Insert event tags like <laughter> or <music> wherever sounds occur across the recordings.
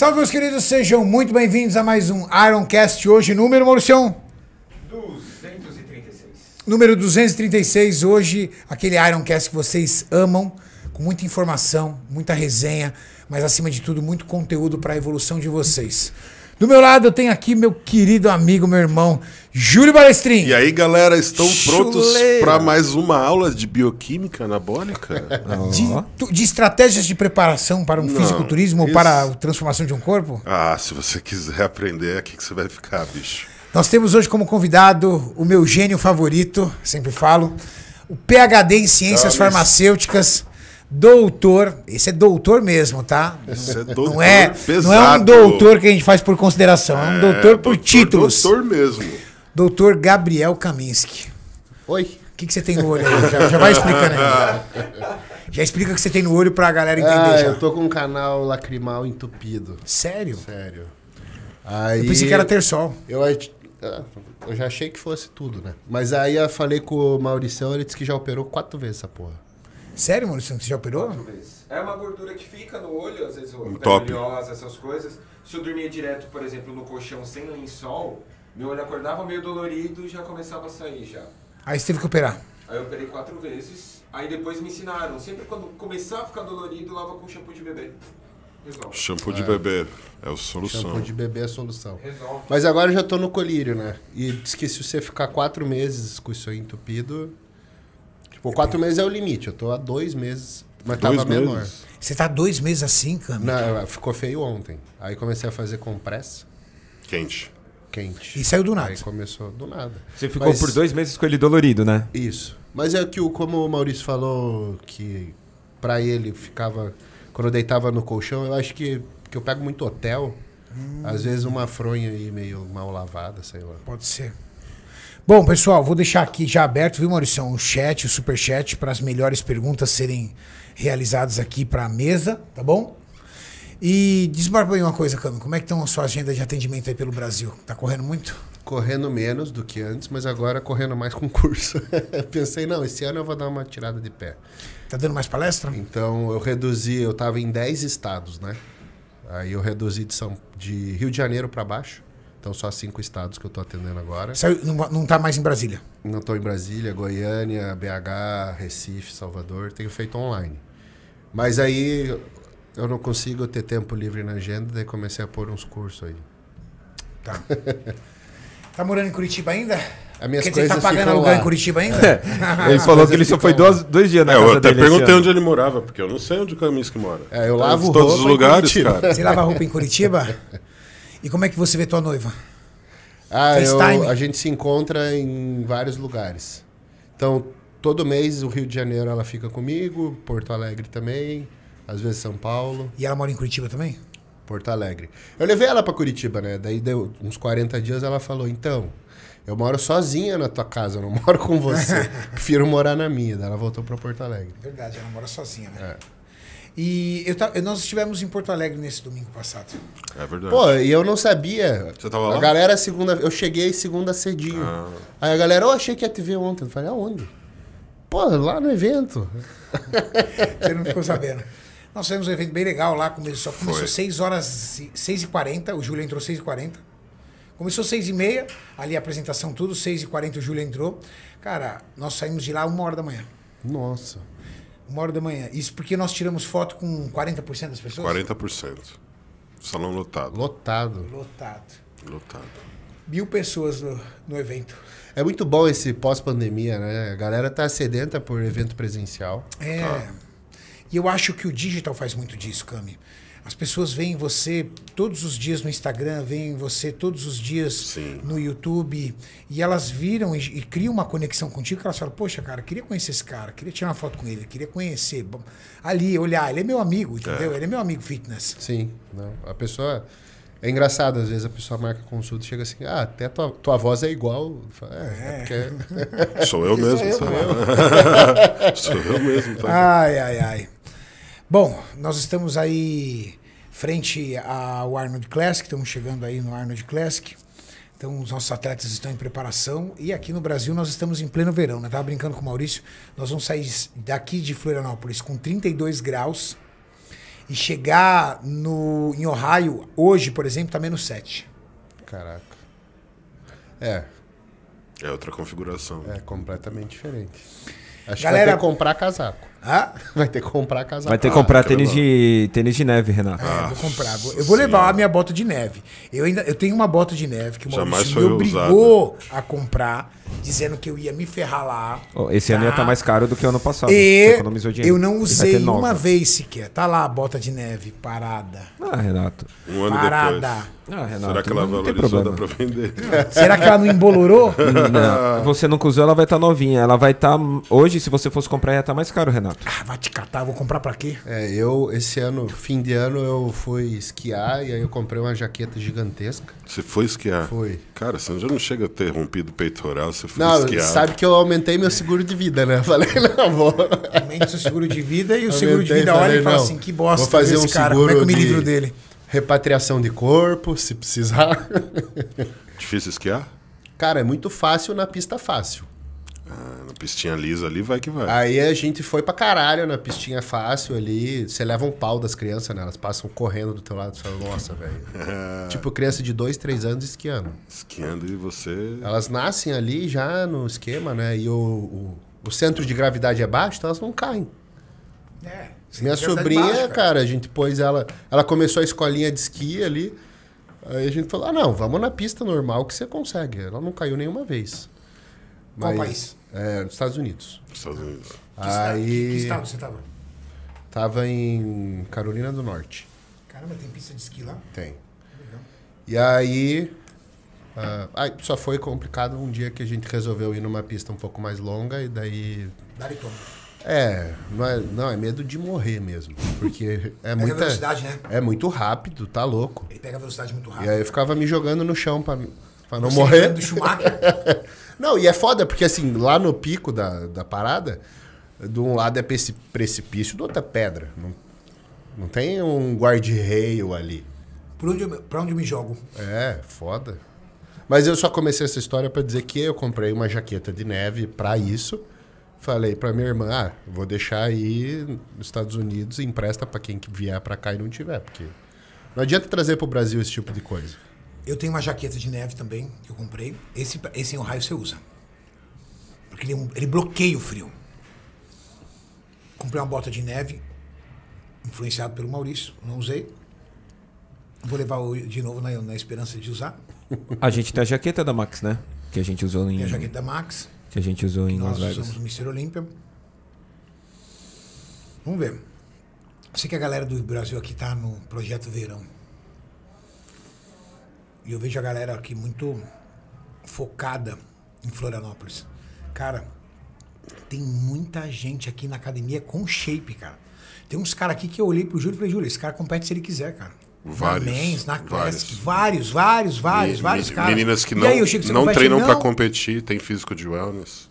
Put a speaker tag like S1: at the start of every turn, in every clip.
S1: Salve, meus queridos, sejam muito bem-vindos a mais um Ironcast. Hoje, número, Maurício? 236. Número 236, hoje, aquele Ironcast que vocês amam, com muita informação, muita resenha, mas acima de tudo, muito conteúdo para a evolução de vocês. Do meu lado eu tenho aqui meu querido amigo, meu irmão,
S2: Júlio Balestrin. E aí, galera, estão prontos para mais uma aula de bioquímica anabólica? <laughs>
S1: de, de estratégias de preparação para um Não, fisiculturismo isso... ou para a transformação de um corpo?
S2: Ah, se você quiser aprender, aqui que você vai ficar, bicho.
S1: Nós temos hoje como convidado o meu gênio favorito, sempre falo, o PhD em Ciências ah, mas... Farmacêuticas doutor, esse é doutor mesmo, tá? Esse é doutor não é, pesado. não é um doutor que a gente faz por consideração, é, é um doutor por doutor, títulos.
S2: Doutor mesmo.
S1: Doutor Gabriel Kaminski. Oi. O que, que você tem no olho aí? Já, já vai explicando aí.
S3: <laughs> Já explica o que você tem no olho pra galera entender. Ah, já. eu tô com um canal lacrimal entupido. Sério? Sério. Aí, eu pensei que era ter sol. Eu, ah, eu já achei que fosse tudo, né? Mas aí eu falei com o Mauricião, ele disse que já operou quatro vezes essa porra. Sério, Maurício, você já operou?
S4: É uma gordura que fica no olho, às vezes, um oleosa, essas coisas. Se eu dormia direto, por exemplo, no colchão sem lençol, meu olho acordava meio dolorido e já começava a sair já. Aí você teve que operar? Aí eu operei quatro vezes. Aí depois me ensinaram, sempre quando começar a ficar dolorido, lava com shampoo de bebê. Resolve. Shampoo
S3: de bebê
S2: é a solução. Shampoo de
S3: bebê é a solução. Resolve. Mas agora eu já tô no colírio, né? E diz que se você ficar quatro meses com isso aí entupido, Pô, tipo, quatro meses é o limite. Eu tô há dois meses, mas dois tava meses? menor.
S1: Você tá dois meses assim, cara
S3: Não, ficou feio ontem. Aí comecei a fazer compressa. Quente. Quente. E saiu do nada. Aí começou do nada.
S4: Você ficou mas... por dois meses com ele dolorido, né? Isso.
S3: Mas é que, o, como o Maurício falou, que para ele ficava. Quando eu deitava no colchão, eu acho que, que eu pego muito hotel. Hum. Às vezes uma fronha aí meio mal lavada, sei lá. Pode ser.
S1: Bom, pessoal, vou deixar aqui já aberto, viu, Maurício? O é chat, o superchat, para as melhores perguntas serem realizadas aqui para a mesa, tá bom? E diz aí uma coisa, Cami, como é que estão a sua agenda de atendimento aí pelo Brasil? Tá correndo muito?
S3: Correndo menos do que antes, mas agora correndo mais concurso. <laughs> Pensei, não, esse ano eu vou dar uma tirada de pé. Tá dando mais palestra? Então, eu reduzi, eu estava em 10 estados, né? Aí eu reduzi de, São, de Rio de Janeiro para baixo. Então, só cinco estados que eu estou atendendo agora. Saiu, não está mais em Brasília? Não estou em Brasília, Goiânia, BH, Recife, Salvador. Tenho feito online. Mas aí eu não consigo ter tempo livre na agenda, daí comecei a pôr uns cursos aí. Tá.
S1: <laughs> tá morando em
S2: Curitiba ainda? As minhas Quer dizer, tá coisas tá pagando aluguel em Curitiba ainda? É. Ele falou que ele só foi dois, dois dias na é, casa Eu até perguntei onde ele morava, porque eu não sei onde o Camis que mora. É, eu lavo todos roupa. Todos os lugares, cara. Você lava
S1: roupa em Curitiba? <laughs> E como é que você vê tua noiva?
S2: Ah, eu, a
S3: gente se encontra em vários lugares. Então, todo mês o Rio de Janeiro ela fica comigo, Porto Alegre também, às vezes São Paulo. E ela mora em Curitiba também? Porto Alegre. Eu levei ela para Curitiba, né? Daí deu uns 40 dias, ela falou: "Então, eu moro sozinha na tua casa, eu não <laughs> moro com você. <laughs> Prefiro morar na minha". Daí ela voltou para Porto Alegre.
S1: Verdade, ela mora sozinha, né? É. E eu, ta... nós estivemos em Porto Alegre nesse domingo
S2: passado. É verdade. Pô, e
S3: eu não sabia. Você tava lá? A galera, segunda. Eu cheguei segunda cedinho. Ah. Aí a galera, eu oh, achei que ia te ver ontem. Eu falei, aonde? Pô, lá no evento.
S1: <laughs> Você não ficou sabendo. Nós fizemos um evento bem legal lá, começou, Foi. começou 6 horas, 6h40, o Júlio entrou 6h40. Começou 6h30, ali a apresentação tudo, 6h40 o Júlio entrou. Cara, nós saímos de lá uma hora da manhã. Nossa. Uma hora da manhã. Isso porque nós tiramos foto com 40% das pessoas?
S2: 40%. Salão lotado. Lotado.
S1: Lotado. Lotado.
S3: Mil pessoas no, no evento. É muito bom esse pós-pandemia, né? A galera tá sedenta por evento presencial. É. Tá.
S1: E eu acho que o digital faz muito disso, Cami. As pessoas veem você todos os dias no Instagram, veem você todos os dias Sim. no YouTube, e elas viram e, e, criam uma conexão contigo que elas falam: Poxa, cara, queria conhecer esse cara, queria tirar uma foto com ele, queria conhecer. Ali, olhar, ele é meu amigo, entendeu? É. Ele
S3: é meu amigo fitness. Sim, não. a pessoa. É engraçado, às vezes a pessoa marca consulta e chega assim, ah, até tua, tua voz é igual. Falo, é, é,
S2: é. Porque... Sou eu <laughs> mesmo. Sou eu, sou <laughs> eu. sou eu
S3: mesmo.
S5: Tá? Ai, ai, ai.
S1: Bom, nós estamos aí frente ao Arnold Classic, estamos chegando aí no Arnold Classic. Então, os nossos atletas estão em preparação e aqui no Brasil nós estamos em pleno verão. Né? estava brincando com o Maurício, nós vamos sair daqui de Florianópolis com 32 graus e chegar no, em Ohio hoje, por exemplo, está menos 7.
S3: Caraca. É.
S2: É outra configuração. É completamente diferente. Acho Galera, que vai ter que comprar casaco.
S3: Ah, vai ter que comprar casaco. Vai ter que comprar ah, tênis,
S4: de, tênis de neve, Renato. É, ah, vou comprar.
S1: Vou, eu vou levar a minha bota de neve. Eu ainda eu tenho uma bota de neve que o Maurício me obrigou a comprar, dizendo que eu ia me ferrar lá. Oh, esse tá? ano ia estar tá tá? mais
S4: caro do que o ano passado. E economizou dinheiro. Eu não usei uma
S1: vez sequer. Tá lá a bota de neve parada.
S4: Ah, Renato. Um ano parada. depois. Ah, Renato, Será que ela não valorizou, dá pra vender? <laughs> Será que ela não embolorou? Não. Você nunca usou, ela vai estar tá novinha. Ela vai estar... Tá, hoje, se você fosse comprar, ia estar mais caro, Renato. Ah, vai
S3: te catar, vou comprar pra quê? É, eu, esse ano, fim de ano, eu fui esquiar e aí eu comprei uma jaqueta gigantesca.
S2: Você foi esquiar? Foi. Cara, você já não chega a ter rompido o peitoral, você foi não, esquiar. Não, sabe
S3: que eu aumentei meu seguro de vida, né? <laughs> falei, não, vou. Aumente seu seguro de vida e o aumentei, seguro de vida falei, olha e fala assim, que bosta vou fazer um cara, seguro como é que eu me livro de... dele? Repatriação de corpo, se precisar.
S2: Difícil esquiar?
S3: Cara, é muito fácil na pista fácil.
S2: Ah, na pistinha lisa ali, vai que vai. Aí
S3: a gente foi pra caralho na pistinha fácil ali. Você leva um pau das crianças, né? Elas passam correndo do teu lado. e falam, nossa, velho. <laughs> tipo criança de 2, 3 anos esquiando.
S2: Esquiando e você... Elas
S3: nascem ali já no esquema, né? E o, o, o centro de gravidade é baixo, então elas não caem. É. Minha sobrinha, baixo, cara. cara, a gente pôs ela... Ela começou a escolinha de esqui ali. Aí a gente falou, ah, não, vamos na pista normal que você consegue. Ela não caiu nenhuma vez.
S5: Mas... Qual país?
S3: É, nos Estados Unidos. Estados Unidos. Aí... que, que estado você estava? Tava em Carolina do Norte.
S1: Caramba, tem pista de esqui lá?
S3: Tem. Legal. E aí, ah, aí. só foi complicado um dia que a gente resolveu ir numa pista um pouco mais longa e daí. e toma. É, não é, não, é medo de morrer mesmo. Porque <laughs> é muito. muita. velocidade, né? É muito rápido, tá louco. Ele pega a velocidade muito rápido. E aí eu ficava me jogando no chão pra, pra não Você morrer. Do Schumacher. <laughs> Não, e é foda, porque assim, lá no pico da, da parada, de um lado é precipício, do outro é pedra. Não, não tem um guard reio ali.
S1: Pra onde, pra onde me jogo?
S3: É, foda. Mas eu só comecei essa história para dizer que eu comprei uma jaqueta de neve para isso. Falei para minha irmã, ah, vou deixar aí nos Estados Unidos e empresta para quem vier para cá e não tiver, porque não adianta trazer pro Brasil esse tipo de coisa.
S1: Eu tenho uma jaqueta de neve também, que eu comprei. Esse, esse em é Ohio você usa. Porque ele, é ele bloqueia o frio. Comprei uma bota de neve, influenciado pelo Maurício, não usei. Vou levar de novo na, na esperança de usar.
S4: <laughs> A gente tem a jaqueta da Max, né? Que a gente usou em. Tem a jaqueta da Max. Que a gente usou em Las Vegas. Nós usamos
S1: o Mr. Olímpia. Vamos ver. Sei que a galera do Brasil aqui tá no projeto Verão. E eu vejo a galera aqui muito focada em Florianópolis. Cara, tem muita gente aqui na academia com shape, cara. Tem uns caras aqui que eu olhei pro Júlio e falei, Júlio, esse cara compete se ele quiser, cara. Vários.
S2: Na Men's, na Classic,
S3: vários, vários, vários, Me, vários caras. Meninas que não, aí, Chico, não treinam para pra
S2: competir, tem físico de wellness.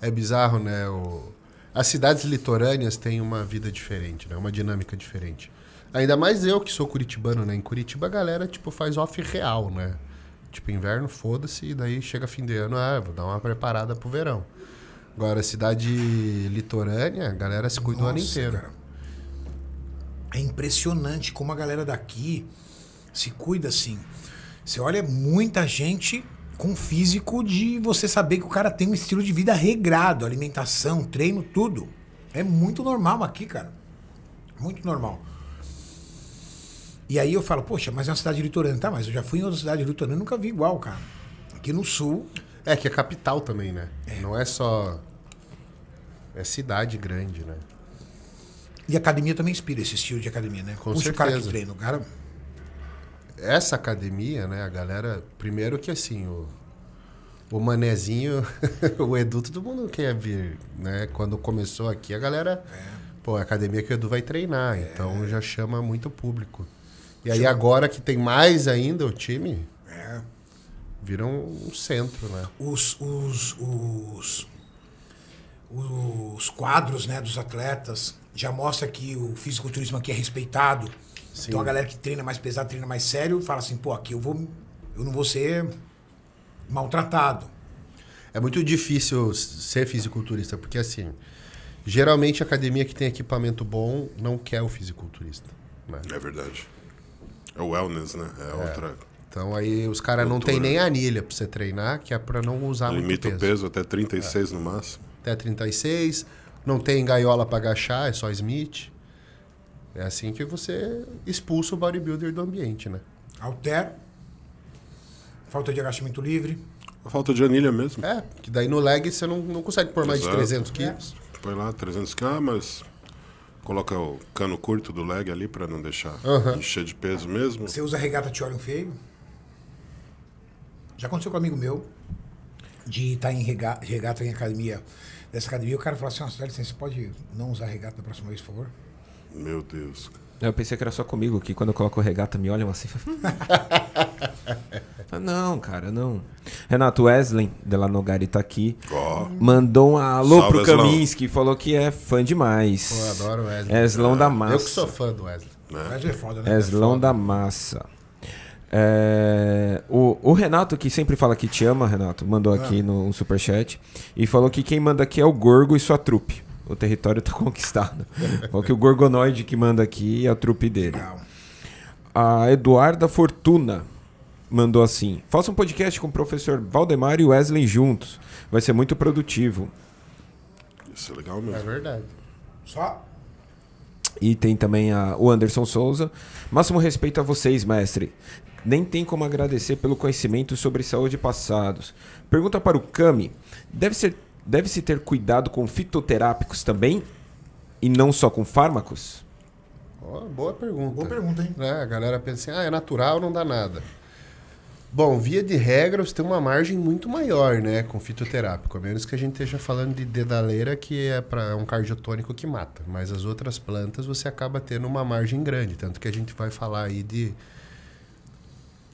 S3: É bizarro, né? O... As cidades litorâneas têm uma vida diferente, né? uma dinâmica diferente. Ainda mais eu que sou curitibano, né? Em Curitiba a galera, tipo, faz off real, né? Tipo, inverno, foda-se, e daí chega fim de ano, ah, vou dar uma preparada pro verão. Agora, cidade litorânea, a galera se cuida o ano inteiro. Cara. É impressionante como a
S1: galera daqui se cuida assim. Você olha muita gente com físico de você saber que o cara tem um estilo de vida regrado, alimentação, treino, tudo. É muito normal aqui, cara. Muito normal. E aí eu falo, poxa, mas é uma cidade litorânea. Tá, mas eu já fui em outra cidade litorânea nunca vi igual, cara. Aqui no sul.
S3: É, que é capital também, né? É. Não é só. É cidade grande, né?
S1: E academia também inspira esse estilo de academia, né? Com Puxa certeza. o cara que treina, o cara.
S3: Essa academia, né, a galera. Primeiro que assim, o, o manezinho, <laughs> o Edu, todo mundo quer vir, né? Quando começou aqui, a galera. É. Pô, é a academia que o Edu vai treinar, é. então já chama muito público. E aí agora que tem mais ainda o time, é. vira um centro,
S5: né?
S1: Os, os, os, os quadros né, dos atletas já mostra que o fisiculturismo aqui é respeitado. Sim. Então a galera que treina mais pesado, treina mais sério, fala assim, pô, aqui eu vou. Eu não vou ser maltratado.
S3: É muito difícil ser fisiculturista, porque assim, geralmente a academia que tem equipamento bom não quer o fisiculturista.
S2: Né? É verdade. É o wellness, né? É, é. outra.
S3: Então aí os caras não tem nem né? anilha para você treinar, que é para não usar Limita muito peso. Limita o peso até 36 é. no máximo. Até 36. Não tem gaiola para agachar, é só Smith. É assim que você expulsa o bodybuilder do ambiente, né?
S1: Alter. Falta de agachamento livre.
S3: A falta de anilha mesmo. É, que daí no leg você não, não consegue pôr mais Exato. de 300 quilos.
S2: É. Põe lá 300 k, mas coloca o cano curto do leg ali para não deixar uhum. encher de peso mesmo. Você usa
S1: regata, te olham feio? Já aconteceu com um amigo meu de estar tá em regata, regata em academia. Dessa academia, o cara falou assim: Nossa, licença, você pode não usar regata da próxima vez, por favor? Meu Deus.
S4: Eu pensei que era só comigo, que quando eu coloco regata me olham assim. <laughs> não, cara, não. Renato Wesley, de La Nogari, tá aqui. Oh. Mandou um alô Salve, pro Kaminski, falou que é fã demais. eu adoro Wesley. Eslão ah, da massa. Eu que sou
S3: fã do Wesley. Né? Wesley é foda, né? Eslão
S4: é da massa. É, o, o, Renato, que sempre fala que te ama, Renato, mandou ah. aqui no um superchat e falou que quem manda aqui é o Gorgo e sua trupe o território está <laughs> conquistado. que o Gorgonoide que manda aqui é a trupe dele. A Eduarda Fortuna mandou assim: Faça um podcast com o professor Valdemar e Wesley juntos. Vai ser muito produtivo.
S2: Isso é legal mesmo. É verdade. Só.
S4: E tem também a, o Anderson Souza. Máximo respeito a vocês, mestre. Nem tem como agradecer pelo conhecimento sobre saúde passados. Pergunta para o Cami. Deve ser deve-se ter cuidado com fitoterápicos também e não só com fármacos?
S3: Oh, boa pergunta. Boa pergunta, hein? É, a galera pensa assim, ah, é natural, não dá nada. Bom, via de regra, você tem uma margem muito maior, né, com fitoterápico. A menos que a gente esteja falando de dedaleira, que é para é um cardiotônico que mata. Mas as outras plantas você acaba tendo uma margem grande. Tanto que a gente vai falar aí de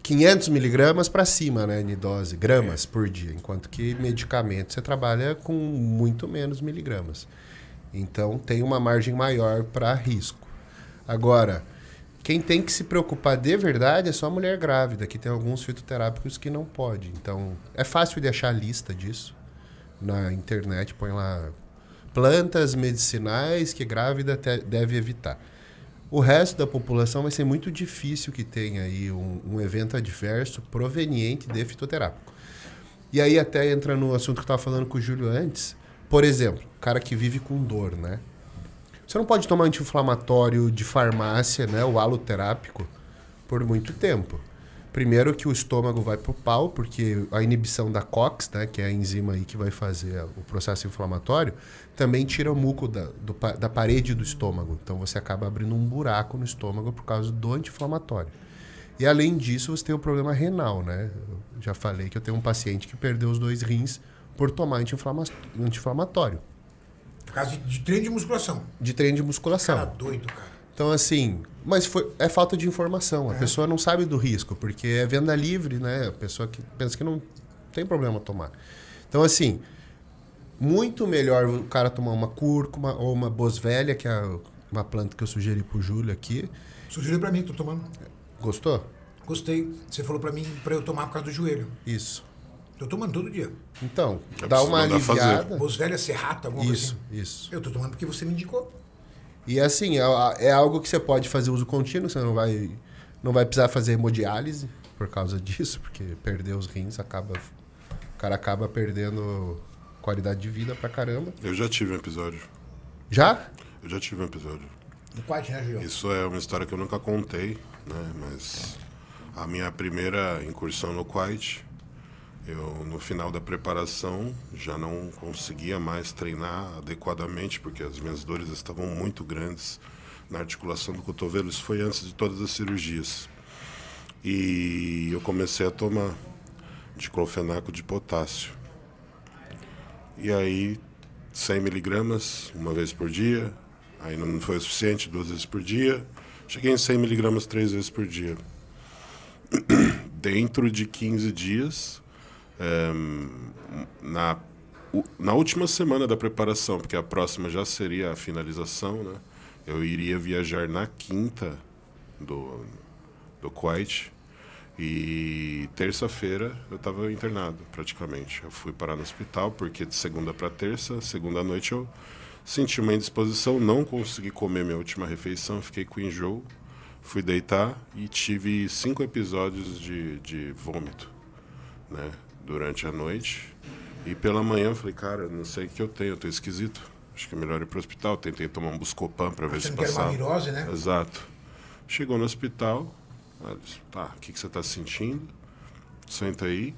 S3: 500 miligramas para cima, né, de dose, gramas é. por dia, enquanto que medicamento você trabalha com muito menos miligramas. Então tem uma margem maior para risco. Agora, quem tem que se preocupar de verdade é só a mulher grávida, que tem alguns fitoterápicos que não pode. Então, é fácil de achar a lista disso na internet, põe lá plantas medicinais que grávida deve evitar. O resto da população vai ser muito difícil que tenha aí um, um evento adverso proveniente de fitoterápico. E aí até entra no assunto que eu estava falando com o Júlio antes. Por exemplo, cara que vive com dor, né? Você não pode tomar anti-inflamatório de farmácia, né? O haloterápico, por muito tempo. Primeiro que o estômago vai pro pau, porque a inibição da COX, né, que é a enzima aí que vai fazer o processo inflamatório, também tira o muco da, do, da parede do estômago. Então você acaba abrindo um buraco no estômago por causa do anti-inflamatório. E além disso, você tem o problema renal, né? Eu já falei que eu tenho um paciente que perdeu os dois rins por tomar anti-inflamatório. Por causa de, treino de musculação. De treino de musculação. Cara doido, cara. Então, assim, mas foi, é falta de informação. A é. pessoa não sabe do risco, porque é venda livre, né? A pessoa que pensa que não tem problema tomar. Então, assim, muito melhor o cara tomar uma cúrcuma ou uma bosvelha, que é uma planta que eu sugeri pro Júlio aqui.
S1: Sugeriu para mim, tô tomando. Gostou? Gostei. Você falou para mim para eu
S3: tomar por causa do joelho. Isso. Eu tô tomando todo dia. Então, eu dá uma aliviada.
S1: Bosvelha serrata, alguma isso, coisa. Isso, assim. isso. Eu tô tomando porque você me indicou.
S3: E é assim, é, é, algo que você pode fazer uso contínuo, você não vai, não vai precisar fazer hemodiálise por causa disso, porque perder os rins acaba. O cara acaba perdendo qualidade de vida pra caramba.
S2: Eu já tive um episódio. Já? Eu já tive um episódio.
S5: De região?
S2: Isso é uma história que eu nunca contei, né? Mas a minha primeira incursão no Kuwait eu, no final da preparação, já não conseguia mais treinar adequadamente, porque as minhas dores estavam muito grandes na articulação do cotovelo. Isso foi antes de todas as cirurgias. E eu comecei a tomar diclofenaco de potássio. E aí, 100 miligramas uma vez por dia. Aí não foi suficiente, duas vezes por dia. Cheguei em 100 miligramas três vezes por dia. <clears throat> Dentro de 15 dias, na, na última semana da preparação, porque a próxima já seria a finalização, né? Eu iria viajar na quinta do, do Kuwait e terça-feira eu estava internado praticamente. Eu fui parar no hospital porque de segunda para terça, segunda noite eu senti uma indisposição, não consegui comer minha última refeição, fiquei com enjoo, fui deitar e tive cinco episódios de, de vômito, né? durante a noite. E pela manhã eu falei, cara, não sei o que eu tenho, eu tô esquisito. Acho que é melhor ir pro hospital. Tentei tomar um Buscopan para ver se passava. Era uma virose, né? Exato. Chegou no hospital, disse, tá, o que, que você tá sentindo? Senta aí.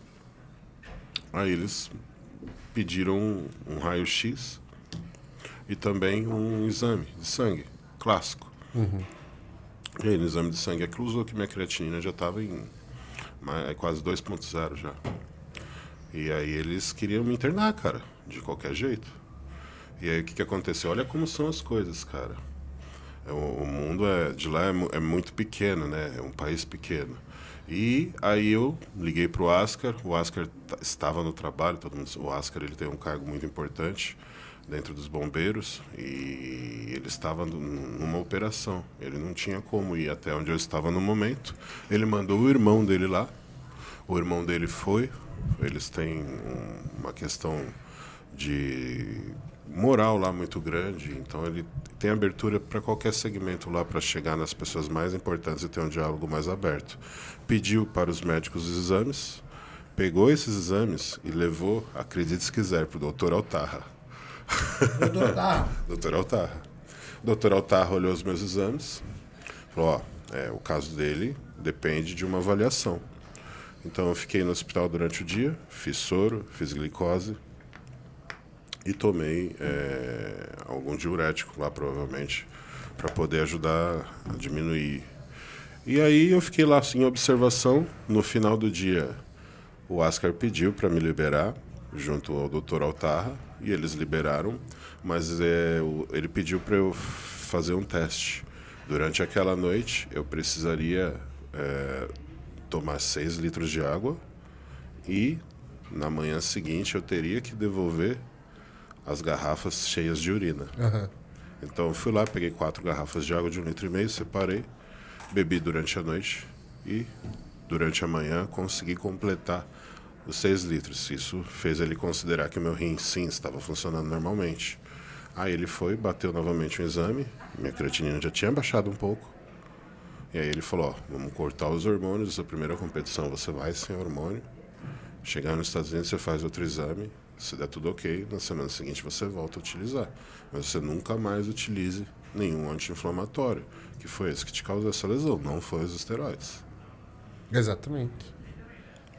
S2: Aí eles pediram um, um raio-x e também um exame de sangue, clássico. Uhum. E aí, no exame de sangue, cruzou é que minha creatinina já estava em é quase 2.0 já. E aí eles queriam me internar, cara, de qualquer jeito. E aí o que, que aconteceu? Olha como são as coisas, cara. É, o, mundo é, de lá é, é muito pequeno, né? É um país pequeno. E aí eu liguei pro Ascar, o Ascar estava no trabalho, todo mundo, o Ascar ele tem um cargo muito importante dentro dos bombeiros e ele estava numa operação, ele não tinha como ir até onde eu estava no momento. Ele mandou o irmão dele lá, o irmão dele foi, eles têm uma questão de moral lá muito grande, então ele tem abertura para qualquer segmento lá para chegar nas pessoas mais importantes e ter um diálogo mais aberto. Pediu para os médicos os exames, pegou esses exames e levou, acredite se quiser, para o doutor Altarra. Doutor Altarra? <laughs> doutor Altarra. Doutor Altarra olhou os meus exames, falou: ó, é, o caso dele depende de uma avaliação. Então eu fiquei no hospital durante o dia, fiz soro, fiz glicose e tomei é, algum diurético lá, provavelmente, para poder ajudar a diminuir. E aí eu fiquei lá assim, em observação. No final do dia, o Ascar pediu para me liberar, junto ao Dr Altarra, e eles liberaram, mas é, ele pediu para eu fazer um teste. Durante aquela noite, eu precisaria é, tomar 6 litros de água e na manhã seguinte eu teria que devolver as garrafas cheias de urina. Uhum. Então eu fui lá, peguei quatro garrafas de água de um litro e meio, separei, bebi durante a noite e durante a manhã consegui completar os 6 litros. Isso fez ele considerar que meu rim sim estava funcionando normalmente. Aí ele foi, bateu novamente o um exame, minha creatinina já tinha baixado um pouco. E aí ele falou, ó, vamos cortar os hormônios, a primeira competição você vai sem hormônio. Chegar nos Estados Unidos, você faz outro exame, se der tudo ok, na semana seguinte você volta a utilizar. Mas você nunca mais utilize nenhum anti-inflamatório, que foi esse que te causou essa lesão, não foi os esteroides.
S3: Exatamente.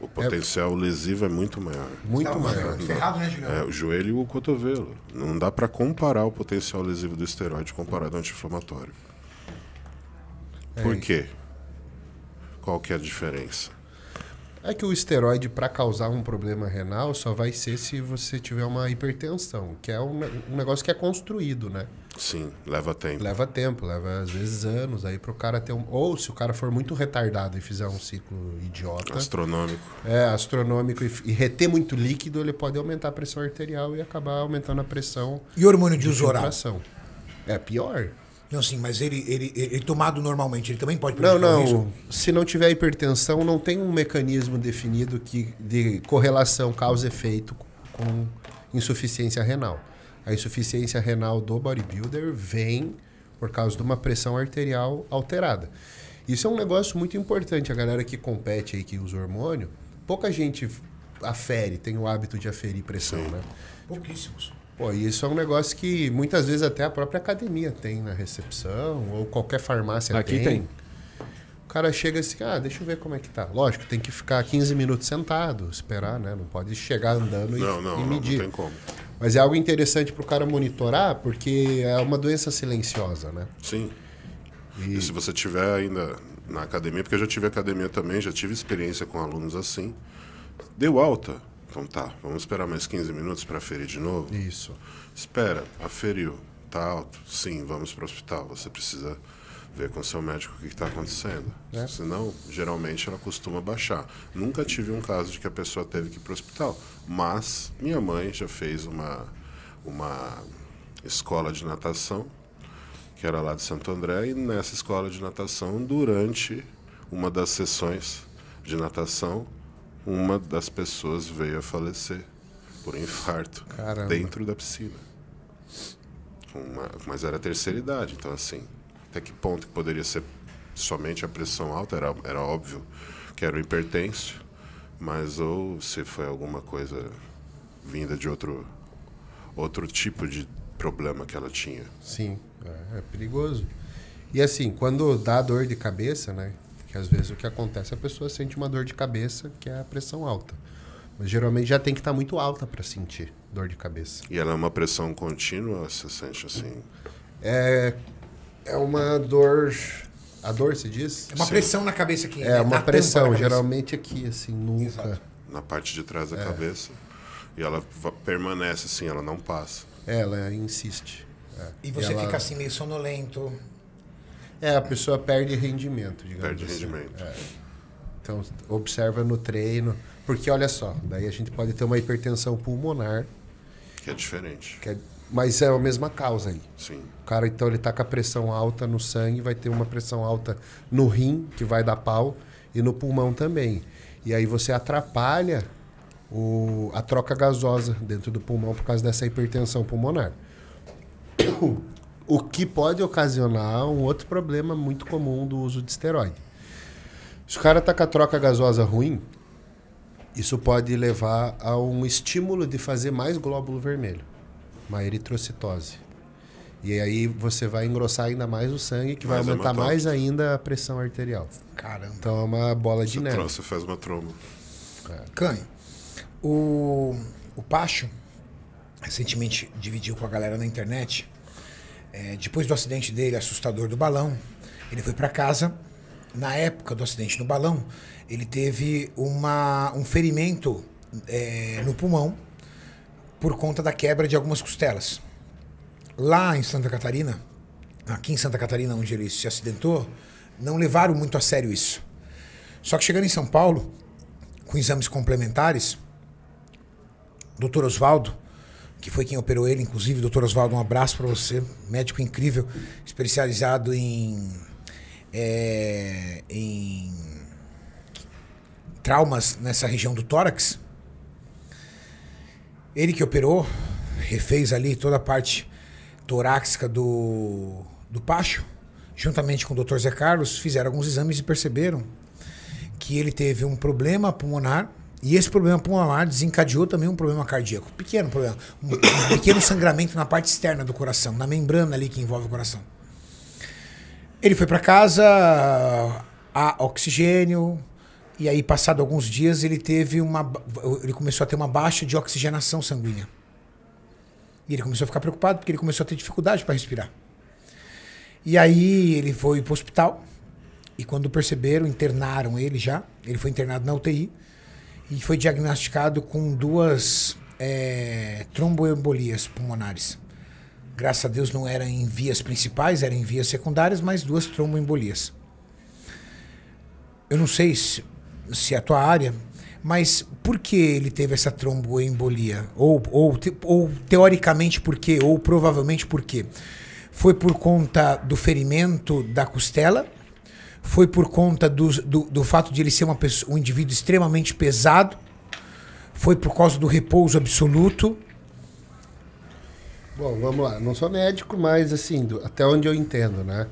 S2: O potencial é... lesivo é muito maior. Muito tá, maior. É ferrado, né, É, o joelho e o cotovelo. Não dá para comparar o potencial lesivo do esteroide comparado ao anti-inflamatório. Por quê? Qual que é a diferença?
S3: É que o esteroide, para causar um problema renal, só vai ser se você tiver uma hipertensão, que é um, um negócio que é construído, né?
S2: Sim, leva tempo. Leva
S3: tempo, leva às vezes anos aí pro cara ter um. Ou se o cara for muito retardado e fizer um ciclo idiota. Astronômico. É, astronômico e, e reter muito líquido, ele pode aumentar a pressão arterial e acabar aumentando a pressão. E hormônio de uso oral? É pior. Não, sim, mas ele, ele, ele, ele tomado normalmente, ele também pode Não, não. Risco? Se não tiver hipertensão, não tem um mecanismo definido que, de correlação causa-efeito com insuficiência renal. A insuficiência renal do bodybuilder vem por causa de uma pressão arterial alterada. Isso é um negócio muito importante. A galera que compete aí, que usa hormônio, pouca gente afere, tem o hábito de aferir pressão, né? Pouquíssimos. Pô, e isso é um negócio que muitas vezes até a própria academia tem na recepção, ou qualquer farmácia Aqui tem. tem. O cara chega assim, ah, deixa eu ver como é que tá. Lógico, tem que ficar 15 minutos sentado, esperar, né? Não pode chegar andando não, e, não, e medir. Não, não tem como. Mas é algo interessante para o cara monitorar, porque é uma doença silenciosa, né?
S2: Sim. E... e se você tiver ainda na academia, porque eu já tive academia também, já tive experiência com alunos assim, deu alta então tá, vamos esperar mais 15 minutos para ferir de novo? Isso. Espera, aferiu. Tá alto? Sim, vamos para o hospital. Você precisa ver com seu médico o que está acontecendo. É. Senão, geralmente ela costuma baixar. Nunca tive um caso de que a pessoa teve que ir para o hospital, mas minha mãe já fez uma, uma escola de natação, que era lá de Santo André, e nessa escola de natação, durante uma das sessões de natação, uma das pessoas veio a falecer por infarto Caramba. dentro da piscina. Uma, mas era terceira idade, então assim, até que ponto que poderia ser somente a pressão alta? Era, era óbvio que era o hipertenso, mas ou se foi alguma coisa vinda de outro, outro tipo de problema que ela tinha.
S3: Sim, é, é perigoso. E assim, quando dá dor de cabeça, né? Porque às vezes o que acontece, a pessoa sente uma dor de cabeça, que é a pressão alta. Mas geralmente já tem que estar tá muito alta para sentir dor de cabeça.
S2: E ela é uma pressão contínua, você sente assim?
S3: É, é uma dor. A dor se diz? É uma Sim. pressão na cabeça aqui. É, uma pressão, geralmente aqui, assim, nunca. Exato.
S2: Na parte de trás da é. cabeça. E ela permanece assim, ela não passa.
S3: É, ela insiste. É. E você e ela... fica assim meio sonolento. É, a pessoa perde rendimento, digamos Perde assim. rendimento. É. Então, observa no treino. Porque, olha só, daí a gente pode ter uma hipertensão pulmonar. Que é diferente. Que é, mas é a mesma causa aí. Sim. O cara, então, ele está com a pressão alta no sangue, vai ter uma pressão alta no rim, que vai dar pau, e no pulmão também. E aí você atrapalha o, a troca gasosa dentro do pulmão por causa dessa hipertensão pulmonar. O que pode ocasionar um outro problema muito comum do uso de esteroide. Se o cara tá com a troca gasosa ruim, isso pode levar a um estímulo de fazer mais glóbulo vermelho, uma eritrocitose. E aí você vai engrossar ainda mais o sangue, que mais vai é aumentar mais ainda a pressão arterial. Caramba. Então é uma bola de neve. você
S2: faz uma troma. É.
S5: o,
S1: o Pacho recentemente dividiu com a galera na internet é, depois do acidente dele, assustador do balão, ele foi para casa. Na época do acidente no balão, ele teve uma, um ferimento é, no pulmão por conta da quebra de algumas costelas. Lá em Santa Catarina, aqui em Santa Catarina, onde ele se acidentou, não levaram muito a sério isso. Só que chegando em São Paulo, com exames complementares, doutor Oswaldo, que foi quem operou ele, inclusive, doutor Oswaldo, um abraço para você, médico incrível, especializado em, é, em traumas nessa região do tórax. Ele que operou, refez ali toda a parte torácica do, do Pacho, juntamente com o Dr. Zé Carlos, fizeram alguns exames e perceberam que ele teve um problema pulmonar e esse problema pulmonar desencadeou também um problema cardíaco. Pequeno problema. Um pequeno sangramento na parte externa do coração, na membrana ali que envolve o coração. Ele foi para casa, a oxigênio, e aí, passado alguns dias, ele teve uma. Ele começou a ter uma baixa de oxigenação sanguínea. E ele começou a ficar preocupado porque ele começou a ter dificuldade para respirar. E aí ele foi para o hospital. E quando perceberam, internaram ele já. Ele foi internado na UTI e foi diagnosticado com duas é, tromboembolias pulmonares. Graças a Deus não eram em vias principais, eram em vias secundárias, mas duas tromboembolias. Eu não sei se, se é a tua área, mas por que ele teve essa tromboembolia? Ou, ou, ou teoricamente por quê? Ou provavelmente por quê? Foi por conta do ferimento da costela? foi por conta do, do, do fato de ele ser pessoa, um indivíduo extremamente pesado, foi por causa do repouso absoluto.
S3: Bom, vamos lá. Não sou médico, mas assim, do, até onde eu entendo, né?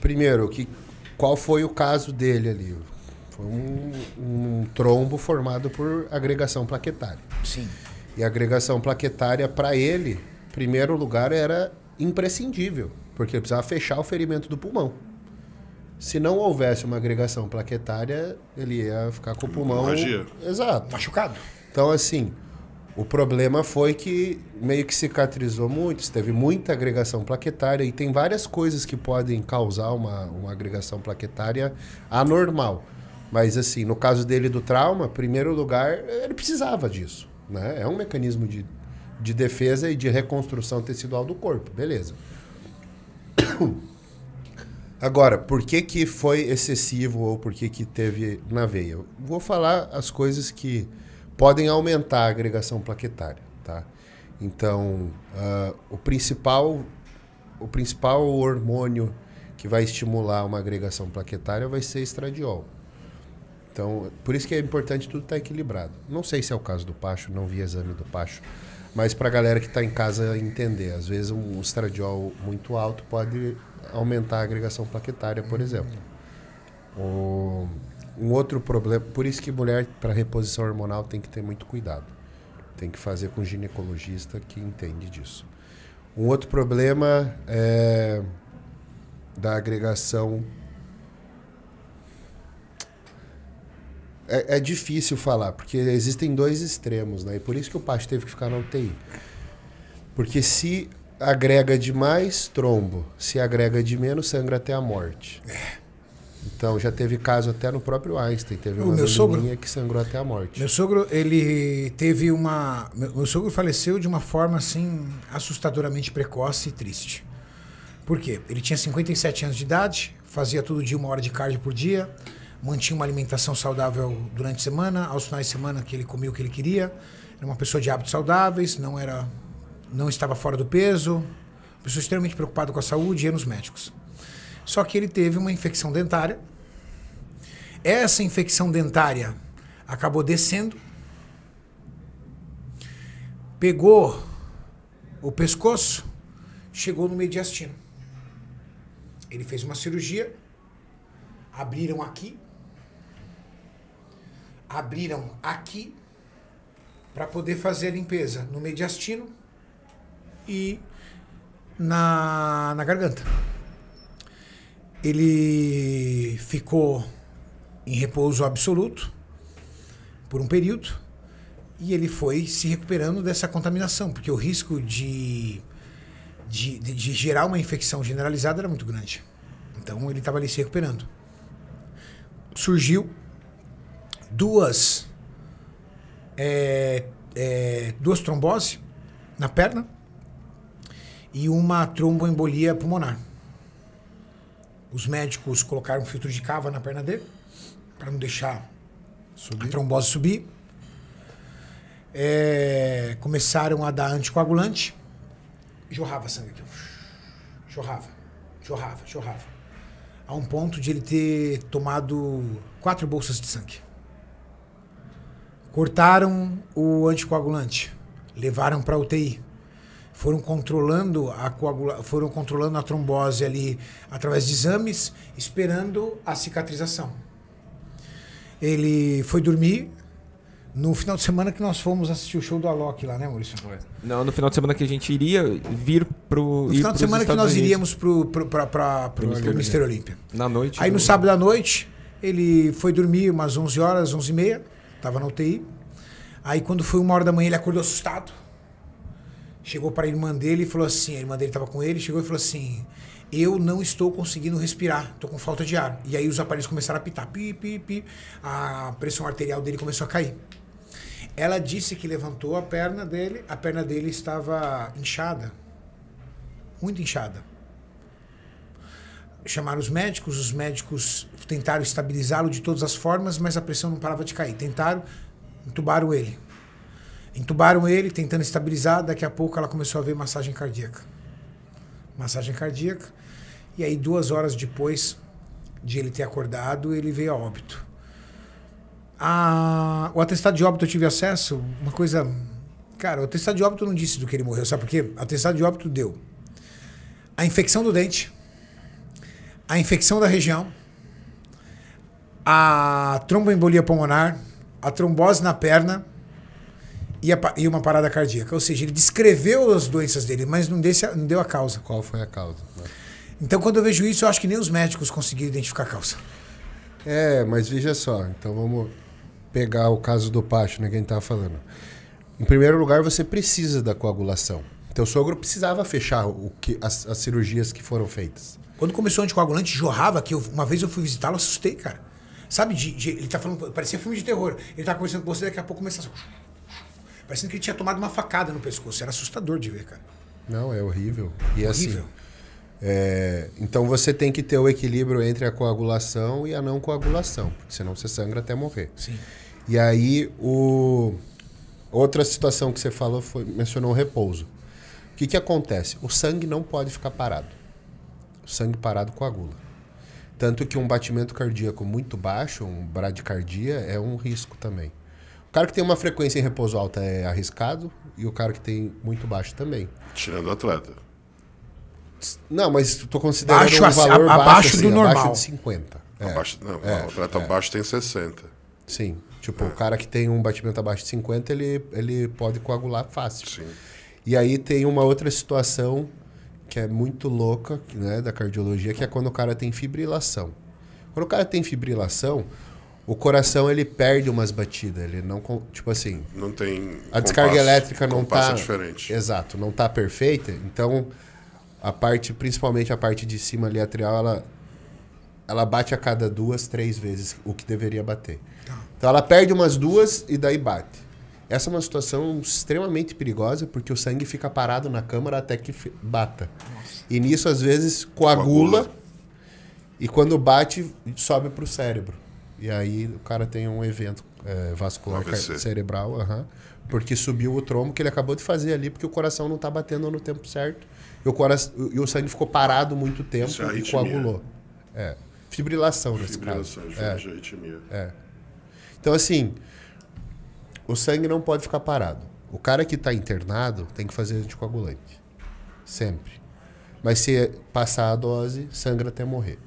S3: Primeiro, que, qual foi o caso dele ali? Foi um, um trombo formado por agregação plaquetária. Sim. E a agregação plaquetária, para ele, primeiro lugar, era imprescindível, porque ele precisava fechar o ferimento do pulmão se não houvesse uma agregação plaquetária, ele ia ficar com o pulmão. Magia. Exato. Machucado. Então, assim, o problema foi que meio que cicatrizou muito, teve muita agregação plaquetária e tem várias coisas que podem causar uma, uma agregação plaquetária anormal. Mas, assim, no caso dele do trauma, primeiro lugar, ele precisava disso. Né? É um mecanismo de, de defesa e de reconstrução tecidual do corpo, beleza. Agora, por que, que foi excessivo ou por que, que teve na veia? vou falar as coisas que podem aumentar a agregação plaquetária. Tá? Então, uh, o, principal, o principal hormônio que vai estimular uma agregação plaquetária vai ser estradiol. Então, por isso que é importante tudo estar tá equilibrado. Não sei se é o caso do Pacho, não vi exame do Pacho, mas para a galera que está em casa entender, às vezes um estradiol muito alto pode aumentar a agregação plaquetária, por exemplo. O, um outro problema, por isso que mulher para reposição hormonal tem que ter muito cuidado. Tem que fazer com ginecologista que entende disso. Um outro problema é da agregação É, é, difícil falar, porque existem dois extremos, né? E por isso que o Pacho teve que ficar na UTI. Porque se agrega demais, trombo. Se agrega de menos, sangra até a morte. É. Então já teve caso até no próprio Einstein, teve uma menininha que sangrou até a morte.
S1: Meu sogro, ele teve uma, meu sogro faleceu de uma forma assim assustadoramente precoce e triste. Por quê? Ele tinha 57 anos de idade, fazia todo dia uma hora de cardio por dia, mantinha uma alimentação saudável durante a semana, aos finais de semana que ele comia o que ele queria, era uma pessoa de hábitos saudáveis, não era não estava fora do peso, pessoa extremamente preocupada com a saúde e nos médicos. Só que ele teve uma infecção dentária. Essa infecção dentária acabou descendo, pegou o pescoço, chegou no mediastino. Ele fez uma cirurgia, abriram aqui, abriram aqui para poder fazer a limpeza no mediastino e na, na garganta. Ele ficou em repouso absoluto por um período e ele foi se recuperando dessa contaminação, porque o risco de, de, de, de gerar uma infecção generalizada era muito grande. Então ele estava ali se recuperando. Surgiu duas, é, é, duas tromboses na perna e uma tromboembolia pulmonar. Os médicos colocaram um filtro de cava na perna dele para não deixar subir. a trombose subir. É, começaram a dar anticoagulante. Jorrava sangue. Jorrava, jorrava, jorrava. A um ponto de ele ter tomado quatro bolsas de sangue. Cortaram o anticoagulante. Levaram para UTI foram controlando a coagula... foram controlando a trombose ali através de exames, esperando a cicatrização. Ele foi dormir no final de semana que nós fomos assistir o show do Alok lá, né, Maurício?
S4: Não, no final de semana que a gente iria vir pro. No final de semana que nós iríamos
S1: pro, pro, pra, pra, pro, pro Mister, Olímpia. Na noite. Aí no sábado à noite, ele foi dormir umas 11 horas, 11 e meia, tava na UTI. Aí quando foi uma hora da manhã, ele acordou assustado chegou para a irmã dele e falou assim: a irmã dele estava com ele, chegou e falou assim: eu não estou conseguindo respirar, estou com falta de ar. E aí os aparelhos começaram a pitar, pi, pi, pi, a pressão arterial dele começou a cair. Ela disse que levantou a perna dele, a perna dele estava inchada, muito inchada. Chamaram os médicos, os médicos tentaram estabilizá-lo de todas as formas, mas a pressão não parava de cair. Tentaram, entubaram ele, Entubaram ele, tentando estabilizar. Daqui a pouco ela começou a ver massagem cardíaca. Massagem cardíaca. E aí, duas horas depois de ele ter acordado, ele veio a óbito. A... O atestado de óbito eu tive acesso, uma coisa. Cara, o atestado de óbito não disse do que ele morreu, sabe por quê? O atestado de óbito deu a infecção do dente, a infecção da região, a tromboembolia pulmonar, a trombose na perna e, a, e, uma parada cardíaca. Ou seja, ele descreveu as doenças dele, mas não, desse, não deu a causa.
S3: Qual foi a causa?
S1: Então, quando eu vejo isso, eu acho que nem os médicos conseguiram identificar a causa.
S3: É, mas veja só. Então, vamos pegar o caso do Pacho, né, que a gente estava falando. Em primeiro lugar, você precisa da coagulação. Teu sogro precisava fechar o que, as, as cirurgias que foram feitas. Quando começou o anticoagulante, jorrava, que eu, uma vez eu fui visitá-lo, assustei, cara. Sabe,
S1: de, de, ele tá falando, parecia filme de terror. Ele tá conversando com você, daqui a pouco começa a... Parecendo que ele tinha tomado uma facada no pescoço. Era assustador de ver, cara.
S3: Não, é horrível. E é horrível. assim. É, então você tem que ter o equilíbrio entre a coagulação e a não coagulação, porque senão você sangra até morrer. Sim. E aí o outra situação que você falou foi mencionou o repouso. O que, que acontece? O sangue não pode ficar parado. O sangue parado coagula. Tanto que um batimento cardíaco muito baixo, um bradicardia, é um risco também. O cara que tem uma frequência em repouso alta é arriscado e o cara que tem muito baixo também.
S2: Tirando o atleta.
S3: Não, mas estou considerando baixo, um valor a, a, abaixo assim, do abaixo normal. Abaixo de 50. É. Abaixo, não, é, o atleta é. tem 60. Sim. Tipo, é. o cara que tem um batimento abaixo de 50, ele, ele pode coagular fácil. Sim. E aí tem uma outra situação que é muito louca né, da cardiologia, que é quando o cara tem fibrilação. Quando o cara tem fibrilação, o coração ele perde umas batidas, ele não tipo assim,
S2: não tem a descarga
S3: elétrica não tá é diferente. Exato, não tá perfeita, então a parte principalmente a parte de cima ali atrial, ela ela bate a cada duas, três vezes o que deveria bater. Tá. Então ela perde umas duas e daí bate. Essa é uma situação extremamente perigosa porque o sangue fica parado na câmara até que bata. E nisso às vezes coagula, coagula. e quando bate sobe para o cérebro. E aí o cara tem um evento é, vascular cerebral, porque subiu o trombo que ele acabou de fazer ali, porque o coração não está batendo no tempo certo. E o, coração, e o sangue ficou parado muito tempo é e coagulou. É. Fibrilação, Fibrilação nesse caso.
S2: Fibrilação,
S3: é. É, é. Então, assim, o sangue não pode ficar parado. O cara que está internado tem que fazer anticoagulante. Sempre. Mas se passar a dose, sangra até morrer.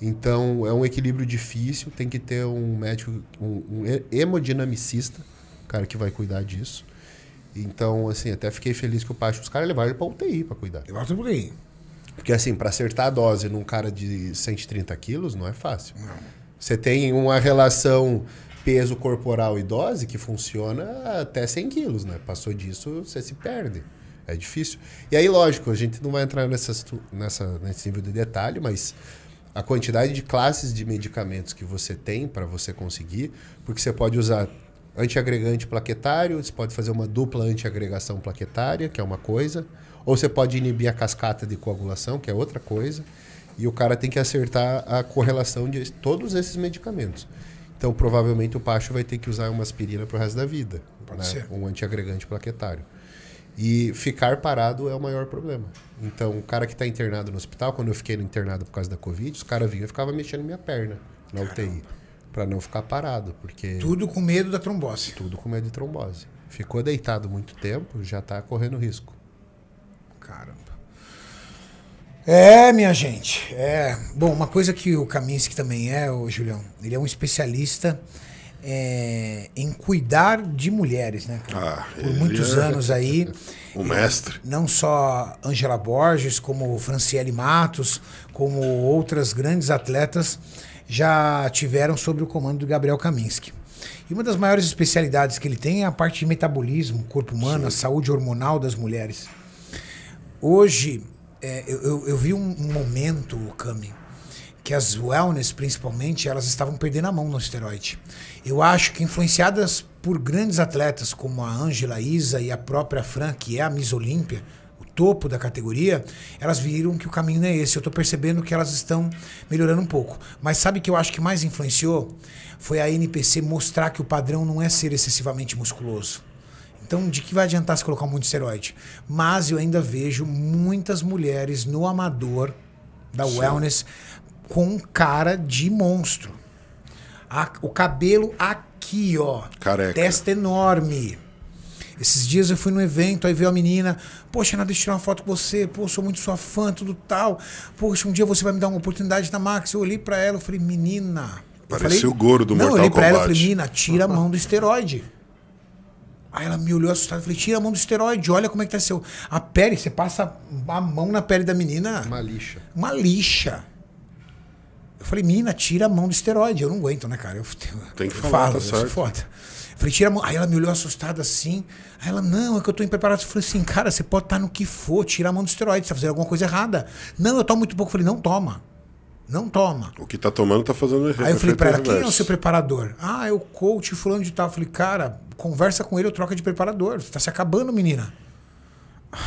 S3: Então, é um equilíbrio difícil, tem que ter um médico, um, um hemodinamicista, cara que vai cuidar disso. Então, assim, até fiquei feliz que o Pacho, os caras levaram ele pra UTI pra cuidar. Levaram pra UTI. Porque, assim, para acertar a dose num cara de 130 quilos, não é fácil. Não. Você tem uma relação peso corporal e dose que funciona até 100 quilos, né? Passou disso, você se perde. É difícil. E aí, lógico, a gente não vai entrar nessas, nessa, nesse nível de detalhe, mas a quantidade de classes de medicamentos que você tem para você conseguir, porque você pode usar antiagregante plaquetário, você pode fazer uma dupla antiagregação plaquetária, que é uma coisa, ou você pode inibir a cascata de coagulação, que é outra coisa, e o cara tem que acertar a correlação de todos esses medicamentos. Então, provavelmente o Pacho vai ter que usar uma aspirina para o resto da vida, pode né? ser. um antiagregante plaquetário. E ficar parado é o maior problema. Então, o cara que está internado no hospital, quando eu fiquei internado por causa da Covid, os caras vinham e ficavam mexendo minha perna na Caramba. UTI. para não ficar parado, porque... Tudo com medo da trombose. Tudo com medo de trombose. Ficou deitado muito tempo, já está correndo risco. Caramba.
S1: É, minha gente. É. Bom, uma coisa que o Kaminsky também é, o Julião, ele é um especialista é, em cuidar de mulheres, né?
S2: Ah, Por muitos é anos aí. <laughs> O mestre.
S1: Não só Angela Borges, como Franciele Matos, como outras grandes atletas já tiveram sob o comando do Gabriel Kaminski. E uma das maiores especialidades que ele tem é a parte de metabolismo, corpo humano, Sim. a saúde hormonal das mulheres. Hoje, é, eu, eu, vi um, momento momento, Cami, que as wellness, principalmente, elas estavam perdendo a mão no esteroide. Eu acho que influenciadas por grandes atletas como a Ângela Isa e a própria Fran, que é a Miss Olímpia, o topo da categoria, elas viram que o caminho não é esse. Eu estou percebendo que elas estão melhorando um pouco. Mas sabe que eu acho que mais influenciou? Foi a NPC mostrar que o padrão não é ser excessivamente musculoso. Então, de que vai adiantar se colocar um monte de esteroide? Mas eu ainda vejo muitas mulheres no amador da Sim. wellness com cara de monstro. A, o cabelo aqui, ó. Careca. Testa enorme. Esses dias eu fui num evento, aí veio a menina, poxa, nada de tirar uma foto com você, pô, sou muito sua fã, tudo tal. Poxa, um dia você vai me dar uma oportunidade na Max. Eu olhei para ela, eu falei, menina.
S2: Parecia o gordo do Não, Mortal Eu olhei pra ela e falei, menina,
S1: tira a mão do <laughs> esteroide. Aí ela me olhou assustada, falei, tira a mão do esteroide, olha como é que tá seu. A pele, você passa a mão na pele da menina. Uma lixa. Uma lixa. Eu falei, mina, tira a mão do esteroide. Eu não aguento, né, cara? Eu,
S2: <laughs> Tem que eu falar, falo, tá é eu
S1: foda. Eu falei, tira a mão. Aí ela me olhou assustada assim. Aí ela, não, é que eu tô impreparado. Eu falei assim, cara, você pode estar no que for, tira a mão do esteroide, você tá fazendo alguma coisa errada. Não, eu tomo muito pouco. Eu falei, não toma. Não toma.
S2: O que tá tomando tá fazendo errado. Aí eu falei pra ela, quem é o seu
S1: preparador? Ah, é o coach fulano de tal. Eu falei, cara, conversa com ele eu troca de preparador. Você tá se acabando, menina.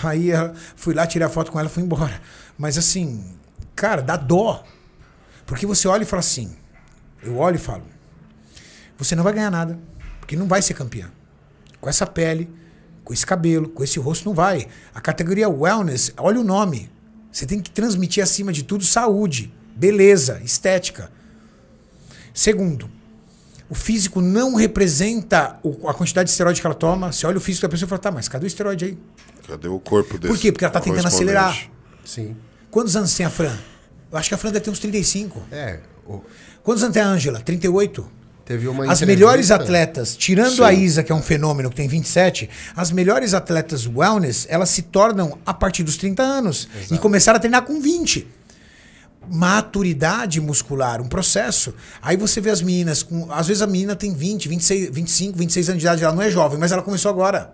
S1: Aí eu fui lá, tirei a foto com ela e fui embora. Mas assim, cara, dá dó. Porque você olha e fala assim, eu olho e falo, você não vai ganhar nada, porque não vai ser campeã. Com essa pele, com esse cabelo, com esse rosto, não vai. A categoria wellness, olha o nome. Você tem que transmitir, acima de tudo, saúde, beleza, estética. Segundo, o físico não representa a quantidade de esteroide que ela toma. Você olha o físico da pessoa e fala, tá, mas cadê o esteroide aí?
S2: Cadê o corpo desse? Por quê? Porque ela tá tentando acelerar. Sim.
S1: Quantos anos tem a Fran? Eu acho que a Fran deve ter uns 35.
S3: É. O...
S1: Quantos anos tem a Ângela? 38.
S3: Teve uma as melhores atletas, tirando Sim. a Isa,
S1: que é um fenômeno, que tem 27, as melhores atletas wellness, elas se tornam a partir dos 30 anos. Exato. E começaram a treinar com 20 maturidade muscular, um processo. Aí você vê as meninas, com, às vezes a menina tem 20, 26, 25, 26 anos de idade, ela não é jovem, mas ela começou agora.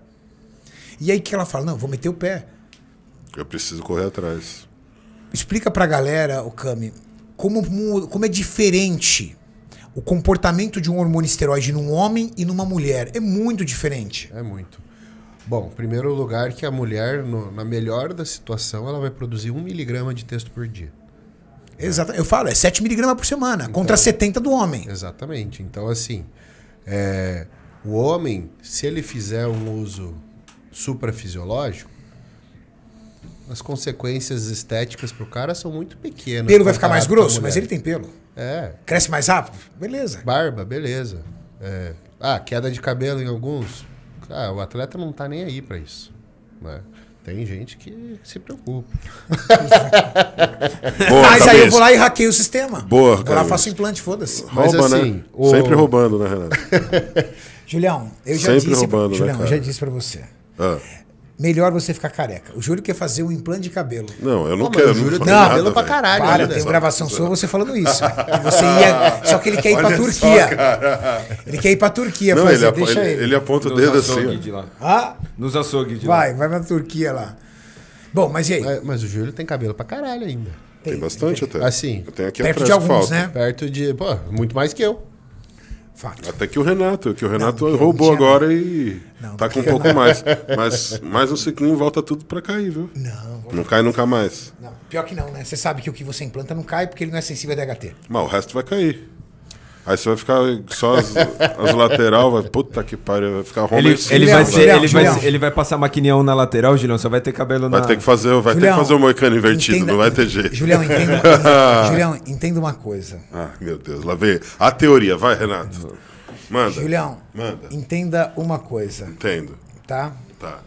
S1: E aí que ela fala: não, vou meter o pé.
S2: Eu preciso correr atrás.
S1: Explica pra galera, o Cami, como, como é diferente o comportamento de um hormônio esteroide num homem e numa mulher. É muito diferente. É muito.
S3: Bom, em primeiro lugar que a mulher, no, na melhor da situação, ela vai produzir 1 miligrama de texto por dia.
S1: Né? Exato. Eu falo, é 7 miligramas por semana, então, contra 70 do homem.
S3: Exatamente. Então, assim, é, o homem, se ele fizer um uso suprafisiológico, as consequências estéticas pro cara são muito pequenas. Pelo vai ficar mais grosso, mas ele tem pelo. É. Cresce mais rápido? Beleza. Barba, beleza. É. Ah, queda de cabelo em alguns. Ah, o atleta não tá nem aí para isso. Né? Tem gente que se preocupa. <laughs>
S2: Boa, Mas cabeça. aí eu vou lá e hackeio o sistema. Boa, Vou lá faço
S1: implante, foda-se. Rouba, Mas, né? assim, né? O... Sempre roubando, né, Renato? <laughs> Julião, eu já Sempre disse. Roubando, pra... Né, Julião, eu já disse pra você. Ah melhor você ficar careca. O Júlio quer fazer um implante de cabelo. Não, eu não, não ah, quero. O Júlio não, nada, cabelo véio. pra caralho. Para,
S2: tem gravação sua você falando isso. <laughs> Você ia, só que ele quer ir Olha pra Turquia. Só, ele
S3: quer ir pra Turquia não, fazer, ele, assim, deixa ele. Ele,
S2: ele aponta o dedo assim. De lá.
S4: Ah? Nos açougues de vai,
S3: lá. Vai, vai pra Turquia lá. Bom, mas e aí? Mas, mas o Júlio tem cabelo pra caralho ainda.
S2: Tem, tem bastante tem. até. Assim. Eu tenho aqui perto de alguns,
S3: falta. né? Perto de... Pô, muito mais que eu. Fato.
S2: Até que o Renato, que o Renato não, roubou não agora não. e não, tá com um pouco mais. Mas, mas o ciclinho volta tudo para cair, viu? Não. Não cai nunca mais. Não,
S1: pior que não, né? Você sabe que o que você implanta não cai porque ele não é sensível a DHT.
S2: Mas o resto vai cair. Aí você vai ficar só as, as lateral, vai, puta que pariu, vai ficar Homer ele, Ele vai, ser, ele, Vai,
S4: ele vai passar maquininha na lateral, Julião, você vai ter cabelo vai na... Ter que fazer, vai Julião, ter que
S2: fazer o moicano invertido, entenda, não vai ter jeito. Julião, entenda uma <laughs> coisa. Julião, entenda uma coisa. Ah, meu Deus, lá vem a teoria. Vai, Renato. Manda. Julião, manda.
S1: entenda uma coisa. Entendo. Tá? Tá.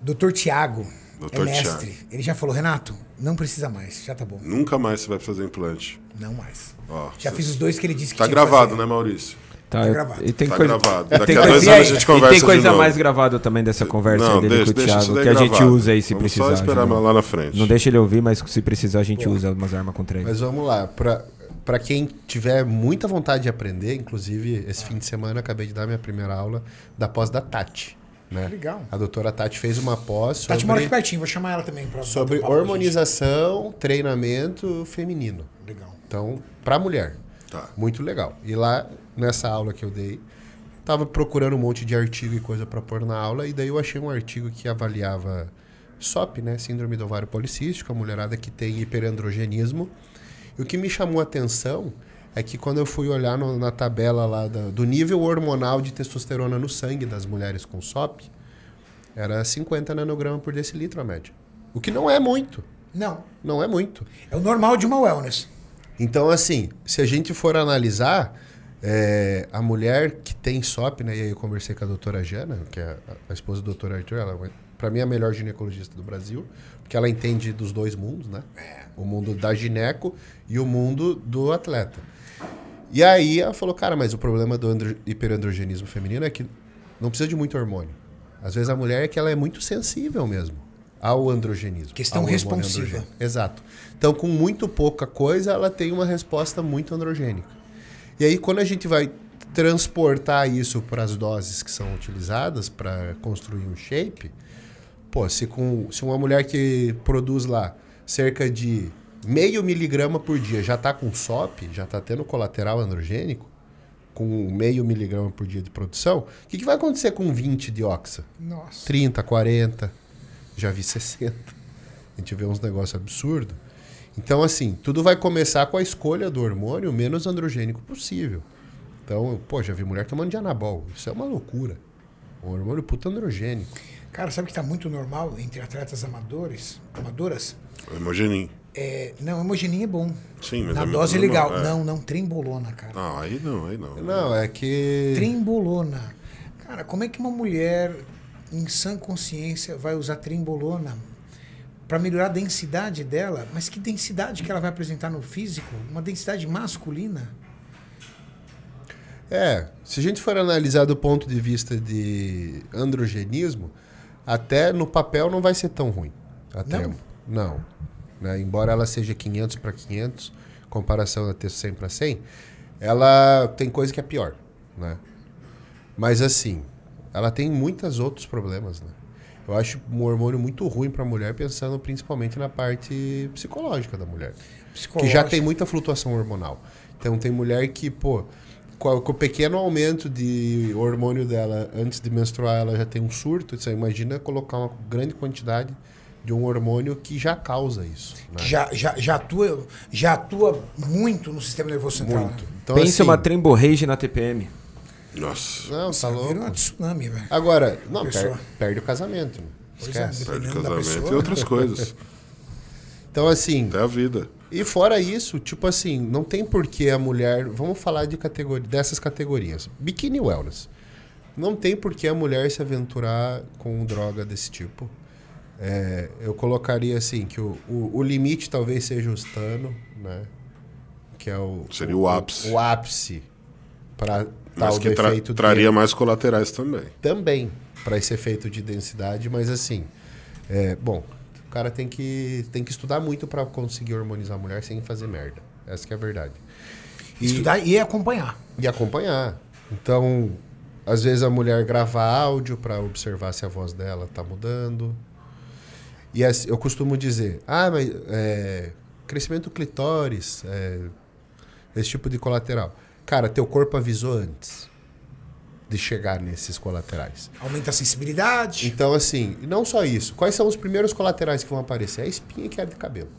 S1: Doutor Tiago Doutor é mestre. Thiago. Ele já falou, Renato, não precisa mais,
S4: já tá bom.
S2: Nunca mais você vai fazer implante. Não mais. Já fiz os dois que ele disse que Tá tinha gravado, fazer. né, Maurício? Tá, Tá gravado. E tem Tá coisa, gravado. Daqui tem a dois coisa- anos a gente E tem de coisa novo. mais
S4: gravada também dessa conversa aí dele com o Thiago, que a gente usa aí se Vamos precisar. Só esperar lá na frente. Não deixa ele ouvir, mas se precisar a gente usa umas armas contra ele. Mas
S3: vamos lá, pra, quem tiver muita vontade de aprender, inclusive esse fim de semana eu acabei de dar minha primeira aula da pós da Tati. Né? Legal. A doutora Tati fez uma pós Tati mora aqui sobre,
S1: pertinho, vou chamar ela também. Pra sobre
S3: hormonização, treinamento feminino. Legal. Então, para mulher. Tá. Muito legal. E lá, nessa aula que eu dei, tava procurando um monte de artigo e coisa para pôr na aula, e daí eu achei um artigo que avaliava SOP, né? Síndrome do ovário policístico, a mulherada que tem hiperandrogenismo. E o que me chamou a atenção é que quando eu fui olhar no, na tabela lá da, do nível hormonal de testosterona no sangue das mulheres com SOP, era 50 nanogramas por decilitro a média. O que não é muito. Não. Não é muito. É o normal de uma wellness. Então, assim, se a gente for analisar, é, a mulher que tem SOP, né? E aí eu conversei com a doutora Jana, que é a esposa do doutor Arthur, ela é para mim é a melhor ginecologista do Brasil, porque ela entende dos dois mundos, né? É. O mundo da gineco e o mundo do atleta. E aí ela falou, cara, mas o problema do hiperandrogenismo feminino é que não precisa de muito hormônio. Às vezes a mulher é que ela é muito sensível mesmo ao androgenismo. Questão ao responsiva. Exato. Então, com muito pouca coisa, ela tem uma resposta muito androgênica. E aí, quando a gente vai transportar isso para as doses que são utilizadas para construir um shape, pô, se, com, se uma mulher que produz lá cerca de meio miligrama por dia já está com SOP, já está tendo colateral androgênico, com meio miligrama por dia de produção, o que, que vai acontecer com 20 de oxa? Nossa. 30, 40? já vi 60. <laughs> A gente vê uns negócios absurdos. Então, assim, tudo vai começar com a escolha do hormônio menos androgênico possível. Então, pô, já vi mulher tomando de anabol. Isso é uma loucura. Um hormônio puta androgênico.
S1: Cara, sabe que está muito normal entre atletas amadores, amadoras? Hemogenin. É, não, hemogenin é bom. Sim, mas Na é dose é legal. Não, é. não, não, trembolona,
S2: cara. Não, aí não, aí não. Não, é que.
S1: Trembolona. Cara, como é que uma mulher em sã consciência, vai usar trembolona para melhorar a densidade dela, mas que densidade que ela vai apresentar no físico? Uma densidade masculina?
S3: É, se a gente for analisar do ponto de vista de androgenismo, até no papel não vai ser tão ruim. Até não. não né? Embora ela seja 500 para 500, comparação da ter 100 para 100, ela tem coisa que é pior, né? Mas assim, ela tem muitos outros problemas, né? Eu acho um hormônio muito ruim para a mulher, pensando principalmente na parte psicológica da mulher. Psicológica. Que já tem muita flutuação hormonal. Então tem mulher que, pô, com, com o pequeno aumento de hormônio dela antes de menstruar, ela já tem um surto. Você imagina colocar uma grande quantidade de um hormônio que já causa isso. Né? Já, já, já, atua, já atua muito no sistema nervoso central. Muito. Né? Então, Pense assim, uma
S4: tremborreige na TPM.
S3: Nossa. Não, tá louco. um tsunami, velho. Agora, não, per, perde o casamento. É, Esquece. É, perde o casamento e né? outras coisas. <laughs> então, assim. Até a vida. E fora isso, tipo assim, não tem porquê a mulher. Vamos falar de categoria, dessas categorias. Biquíni wellness. Não tem porquê a mulher se aventurar com droga desse tipo. É, eu colocaria assim que o, o, o, limite talvez seja o Stano,
S2: né? Que é o seria o, o ápice. O, ápice para Tá, mas que tra traria dele. mais colaterais também.
S3: Também, para esse efeito de densidade, mas assim, é, bom, o cara tem que, tem que estudar muito para conseguir hormonizar a mulher sem fazer merda. Essa é a verdade. E, estudar e acompanhar. E acompanhar. Então, às vezes a mulher grava áudio para observar se a voz dela tá mudando. E assim, eu costumo dizer, ah, mas é, crescimento clitóris, é, esse tipo de colateral. Cara, teu corpo avisou antes de chegar nesses colaterais. Aumenta a sensibilidade. Então, assim, não só isso. Quais são os primeiros colaterais que vão aparecer? A espinha e é de cabelo.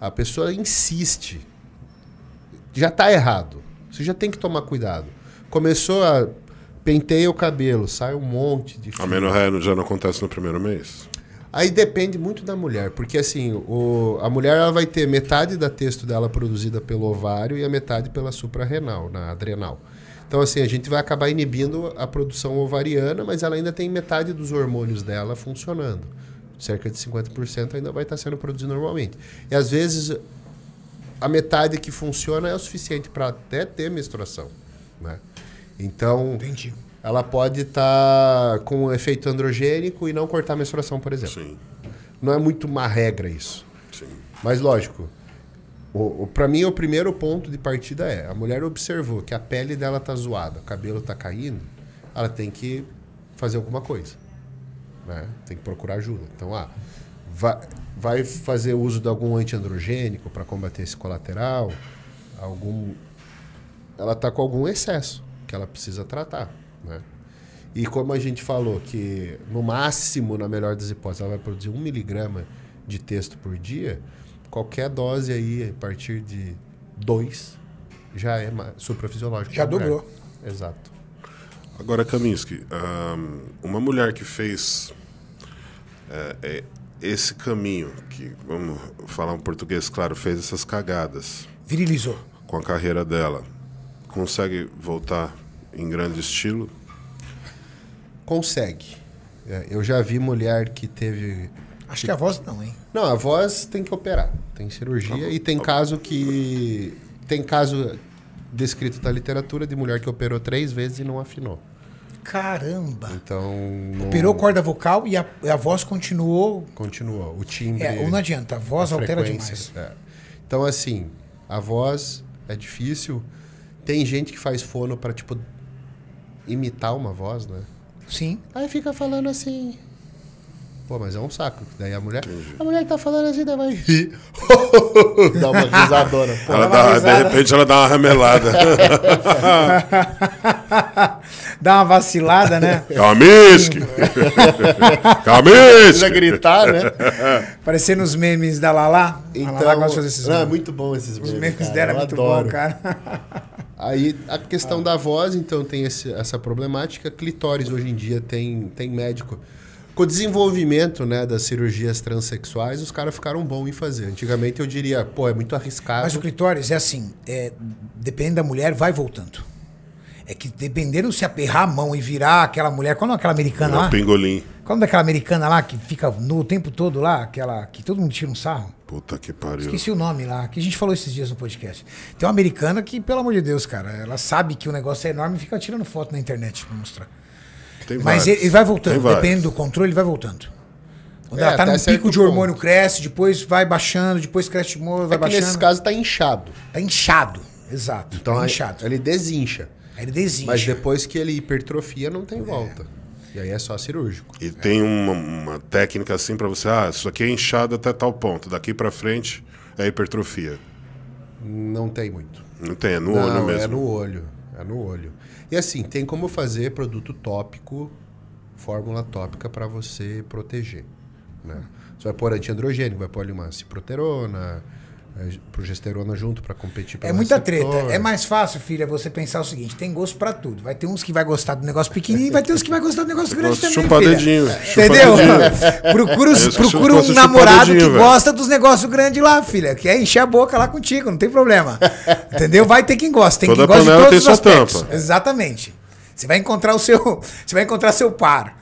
S3: A pessoa insiste. Já está errado. Você já tem que tomar cuidado. Começou a penteia o cabelo, sai um monte
S2: de. Fio. A no já não acontece no primeiro mês?
S3: Aí depende muito da mulher, porque assim, o, a mulher ela vai ter metade da texto dela produzida pelo ovário e a metade pela suprarrenal, na adrenal. Então, assim, a gente vai acabar inibindo a produção ovariana, mas ela ainda tem metade dos hormônios dela funcionando. Cerca de 50% ainda vai estar sendo produzido normalmente. E às vezes a metade que funciona é o suficiente para até ter menstruação. Né? Então. Entendi ela pode estar tá com um efeito androgênico e não cortar a menstruação, por exemplo. Sim. Não é muito uma regra isso. Sim. Mas lógico, o, o para mim o primeiro ponto de partida é, a mulher observou que a pele dela tá zoada, o cabelo tá caindo, ela tem que fazer alguma coisa. Né? Tem que procurar ajuda. Então, ah, vai, vai fazer uso de algum antiandrogênico para combater esse colateral, algum ela tá com algum excesso que ela precisa tratar. Né? E como a gente falou que, no máximo, na melhor das hipóteses, ela vai produzir um miligrama de texto por dia, qualquer dose aí, a partir de dois, já é suprafisiológico. Já dobrou.
S2: Exato. Agora, Kaminski, uma mulher que fez é, é, esse caminho, que, vamos falar em português claro, fez essas cagadas. Virilizou. Com a carreira dela, consegue voltar em grande estilo? Consegue.
S3: É, eu já vi mulher que teve. Acho que a voz não, hein? Não, a voz tem que operar. Tem cirurgia ah, e tem ah, caso que. Tem caso descrito na literatura de mulher que operou três vezes e não afinou. Caramba! Então. Não... Operou corda
S1: vocal e a, a voz continuou. Continuou. O timbre. É, ou não adianta, a voz a altera demais.
S3: É. Então, assim, a voz é difícil. Tem gente que faz fono para, tipo, imitar uma voz, né? Sim. Aí fica falando assim. Pô, mas é um saco. Daí a mulher. A mulher que tá falando assim, daí vai rir. <laughs> dá uma risadona.
S2: <laughs> Pô, ela dá, risada. De repente ela dá uma ramelada.
S1: <laughs> dá uma vacilada, né? Camisque! Camisque! Precisa gritar, né? Parecendo os memes da Lala. Então, a gosta de fazer esses não, é muito bom esses memes. Os memes cara, dela é muito adoro. bom, cara.
S3: Aí a questão ah. da voz, então, tem esse, essa problemática. Clitóris hoje em dia tem, tem médico. Com o desenvolvimento né, das cirurgias transexuais, os caras ficaram bons em fazer. Antigamente eu diria, pô, é muito arriscado. Mas o
S1: clitóris é assim, é, dependendo da mulher, vai voltando. É que dependendo se aperrar a mão e virar aquela mulher, qual é aquela americana é lá? Pingolim. Como daquela americana lá que fica no tempo todo lá, aquela que todo mundo tira um sarro? Puta que pariu. Esqueci o nome lá, que a gente falou esses dias no podcast. Tem uma americana que, pelo amor de Deus, cara, ela sabe que o negócio é enorme e fica tirando foto na internet pra mostrar.
S2: Tem Mas ele, ele vai
S1: voltando, Depende do controle, ele vai voltando. Quando é, ela tá no pico de hormônio, ponto. cresce, depois vai baixando, depois cresce de novo, é vai é baixando. nesse caso tá inchado. Tá inchado, exato. Então tá é, inchado.
S3: ele desincha. Ele desincha. Mas depois que ele hipertrofia, não tem é. volta. E aí é só cirúrgico.
S2: E é. tem uma, uma, técnica assim para você, ah, isso aqui é inchado até tal ponto, daqui para frente é hipertrofia.
S3: Não tem muito.
S2: Não tem, é no Não, olho mesmo. É no
S3: olho, é no olho. E assim, tem como fazer produto tópico, fórmula tópica para você proteger. Né? Você vai pôr antiandrogênico, vai pôr ali uma ciproterona, é, progesterona junto para competir. É muita
S1: receptor. treta. É mais fácil, filha, você pensar o seguinte: tem gosto para tudo. Vai ter uns que vai gostar do negócio pequenininho, vai ter uns que vai gostar do negócio
S2: grande também. Chupa filha. dedinho. Chupa Entendeu? Dedinho. procura, procura um namorado que gosta dos
S1: negócios grandes lá, filha. Que é encher a boca lá contigo, não tem problema. Entendeu? Vai ter quem gosta. Tem Toda quem gosta de todos tem os aspectos. Tampa. Exatamente. Você vai encontrar o seu, <laughs> você vai encontrar seu par.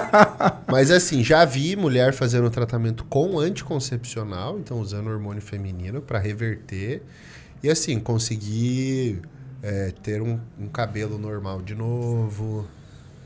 S3: <laughs> Mas assim, já vi mulher fazendo tratamento com anticoncepcional, então usando hormônio feminino para reverter e assim conseguir é, ter um, um, cabelo normal de novo.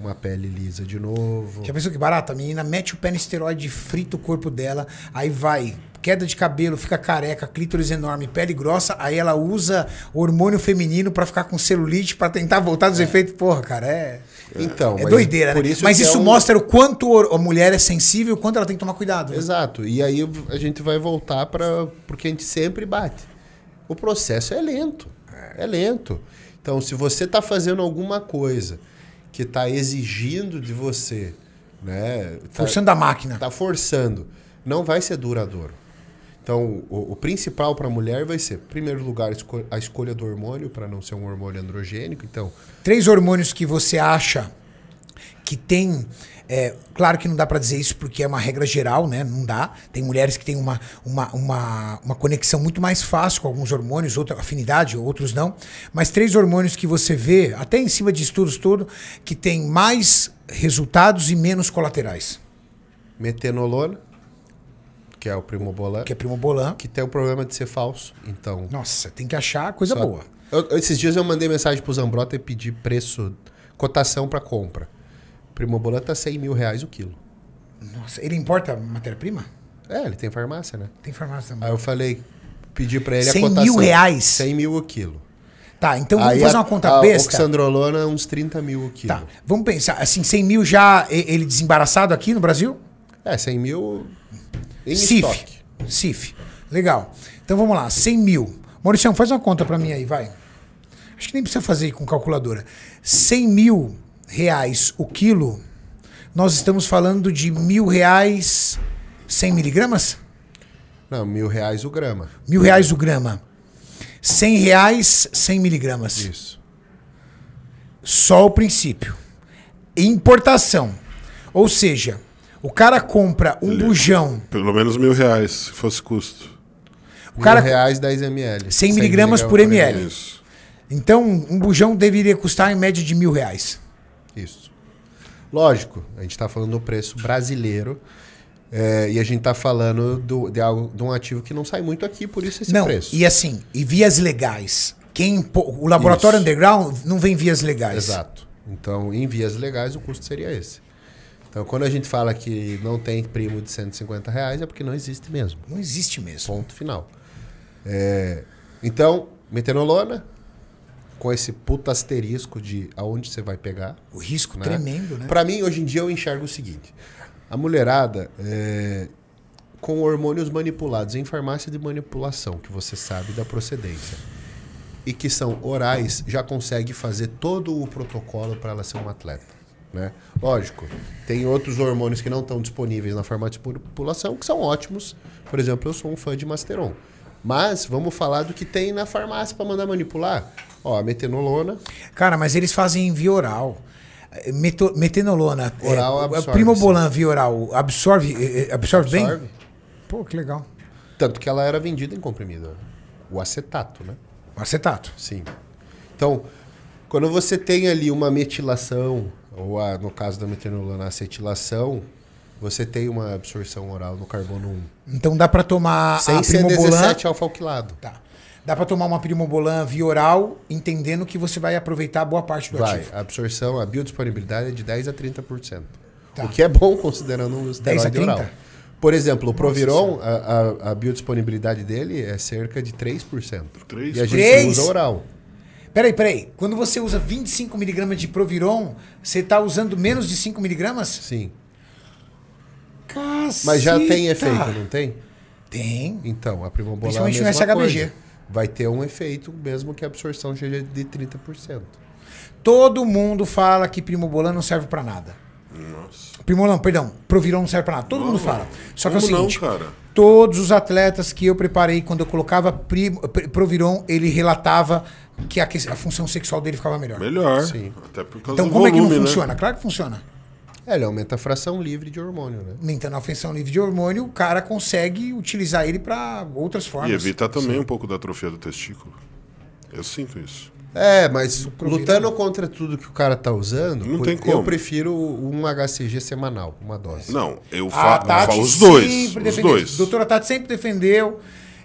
S3: Uma pele lisa de novo. Já
S1: pensou que barata? A menina mete o pé no esteroide, frita o corpo dela, aí vai queda de cabelo, fica careca, clítoris enorme, pele grossa, aí ela usa hormônio feminino para ficar com celulite, para tentar voltar dos é. efeitos. Porra, cara, é.
S3: é. Então, é doideira, né? Isso mas é isso é um... mostra o quanto a mulher é sensível, o quanto ela tem que tomar cuidado. Né? Exato. E aí a gente vai voltar para porque a gente sempre bate. O processo é lento. É lento. Então, se você está fazendo alguma coisa que está exigindo de você, né? Tá, forçando a máquina. Está forçando. Não vai ser duradouro. Então, o, o principal para a mulher vai ser, em primeiro lugar, a escolha do hormônio, para não ser um hormônio androgênico. Então,
S1: três hormônios que você acha que tem. É, claro que não dá para dizer isso porque é uma regra geral, né? Não dá. Tem mulheres que têm uma, uma, uma, uma conexão muito mais fácil com alguns hormônios, outra afinidade, outros não. Mas três hormônios que você vê, até em cima de estudos todo, que tem mais resultados
S3: e menos colaterais. Metenolona que é o Primo Bolan. Que é Primo Bolan. Que tem o problema de ser falso. Então. Nossa, tem que achar coisa só... boa. Eu, esses dias eu mandei mensagem pro Zambrota e pedi preço, cotação para compra. Primo Bolan tá 100 mil reais o quilo. Nossa, ele importa matéria-prima? É, ele tem farmácia, né? Tem farmácia também. Aí eu falei, pedi pra ele a cotação. 100 mil reais? 100 mil o quilo. Tá, então vamos Aí fazer uma conta a, besta. A oxandrolona, uns 30 mil o quilo. Tá, vamos pensar, assim, 100 mil já
S1: ele desembaraçado aqui no Brasil? É, 100 mil em CIF. Estoque. CIF. Legal. Então vamos lá, 100 mil. Maurício, faz uma conta para mim aí, vai. Acho que nem precisa fazer com calculadora. 100 mil reais o quilo, nós estamos falando de mil reais 100 miligramas? Não, mil reais o grama. Mil reais o grama. 100 reais 100 miligramas. Isso. Só o princípio. Importação. Ou seja, o cara compra um Ele- bujão,
S2: Pelo menos mil reais, se fosse custo. O cara- reais
S1: 10 ml. 100 miligramas por ml. Isso. então um bujão deveria custar em média de mil reais.
S3: Isso. Lógico, a gente está falando do preço brasileiro. é, e a gente está falando do, de, algo, de um ativo que não sai muito aqui, por isso esse não, preço. e assim, e vias legais. Quem impo- o laboratório Isso.
S1: underground não vem vias legais. Exato.
S3: Então, em vias legais, o custo seria esse. Então, quando a gente fala que não tem primo de 150 reais, é porque não existe mesmo. Não existe mesmo. Ponto final. É, então, metenolona, com esse puta asterisco de aonde você vai pegar. O risco né? tremendo, né? Para mim, hoje em dia, eu enxergo o seguinte. A mulherada, é, com hormônios manipulados em farmácia de manipulação, que você sabe da procedência, e que são orais, já consegue fazer todo o protocolo para ela ser uma atleta. Né? Lógico, tem outros hormônios que não estão disponíveis na farmácia população que são ótimos. Por exemplo, eu sou um fã de Masteron. Mas vamos falar do que tem na farmácia para mandar manipular. Ó, a metenolona. Cara, mas eles fazem via oral. Meto, metenolona. É, oral é,
S1: absorve. Primobolan via oral absorve, absorve, é, é, absorve bem?
S3: Pô, que legal. Tanto que ela era vendida em comprimido. O acetato, né? O acetato. Sim. Então, quando você tem ali uma metilação, ou a, ah, no caso da metionolona, a acetilação, você tem uma absorção oral no carbono
S1: 1. Então dá para tomar Sem a primobolan... 17 alfa-alquilado. Tá. Dá para tomar uma primobolan via oral, entendendo que você vai aproveitar boa parte do vai. ativo.
S3: A absorção, a biodisponibilidade é de 10 a 30%. Tá. O que é bom considerando um esteroide oral. Por exemplo, o Proviron, a, a, a, biodisponibilidade dele é cerca de 3%. 3%? E a gente 3? usa oral. Peraí,
S1: peraí. Quando você usa 25 miligramas de Proviron, você está usando menos de 5 miligramas? Sim.
S5: Caceta. Mas já tem efeito,
S3: não tem? Tem. Então, a Primobolan Principalmente é a mesma no SHBG. Coisa. Vai ter um efeito mesmo que a absorção seja de 30%.
S1: Todo mundo fala que Primobolan não serve para nada. Nossa. Primolan, perdão, Proviron não serve para nada. Todo mundo fala. Só Como que é o seguinte, não, todos os atletas que eu preparei quando eu colocava Proviron, ele relatava que a, a, função sexual dele ficava melhor. Melhor. Sim.
S3: Até por causa então, como volume, é que não né? funciona?
S1: Claro que funciona.
S3: É, ele aumenta a fração livre de hormônio, né?
S1: Aumentando a fração livre de hormônio, o cara consegue utilizar ele para
S3: outras formas. E evitar também Sim.
S2: um pouco da atrofia do testículo. Eu sinto isso.
S3: É, mas lutando contra tudo que o cara tá usando, não tem como. eu prefiro um HCG semanal, uma dose. Não, eu, fa eu
S1: falo os dois. Os dois. A doutora Tati sempre defendeu.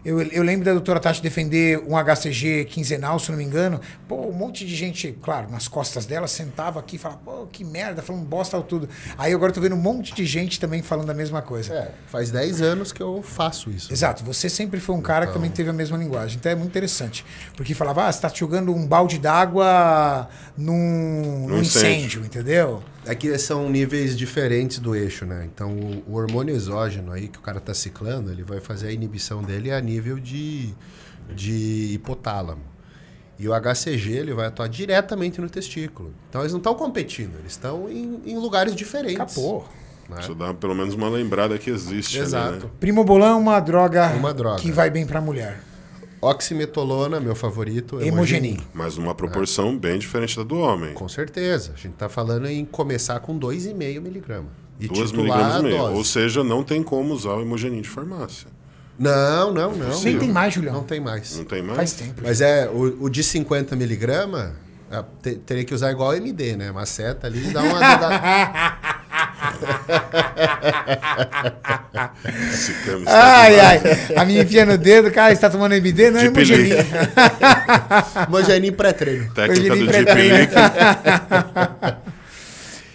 S1: Eu, eu lembro da doutora Tati defender um HCG quinzenal, se não me engano. Pô, um monte de gente, claro, nas costas dela, sentava aqui e falava, pô, que merda, falando bosta tudo. Aí agora eu tô vendo um monte de gente também falando a mesma coisa. É, faz 10 anos que eu faço isso. Exato, você sempre foi um cara então... que também teve a mesma linguagem. Então é muito interessante. Porque falava, ah, você tá jogando um balde d'água num, num incêndio. incêndio, entendeu?
S3: aqui é são níveis diferentes do eixo, né? Então, o, o hormônio exógeno aí que o cara está ciclando, ele vai fazer a inibição dele a nível de, de hipotálamo. E o HCG ele vai atuar diretamente no testículo. Então, eles não estão competindo, eles estão em, em lugares diferentes. Acabou.
S2: Né? Isso dá pelo menos uma lembrada que existe. Exato. Ali, né?
S1: Primobolan é uma droga, uma droga que vai bem para mulher.
S2: Oximetolona, meu favorito. É hemogenin. Mas numa
S3: proporção
S2: bem diferente da do homem. Com
S3: certeza. A gente está falando em começar com 2,5 miligramas.
S2: E 2 miligramas e meio. Ou seja, não tem como usar o hemogenin de farmácia.
S3: Não, não, não. Nem tem mais, Julião. Não tem mais. Não tem mais? Faz tempo. Mas é, o, o de 50 miligrama ah, teria que usar igual MD, né? Uma seta ali dá uma... <laughs> ai, ai. A minha enfia no dedo, cara, está tomando MD, não é Manjanim. Manjanim pré-treino. Técnica do Jeep <laughs>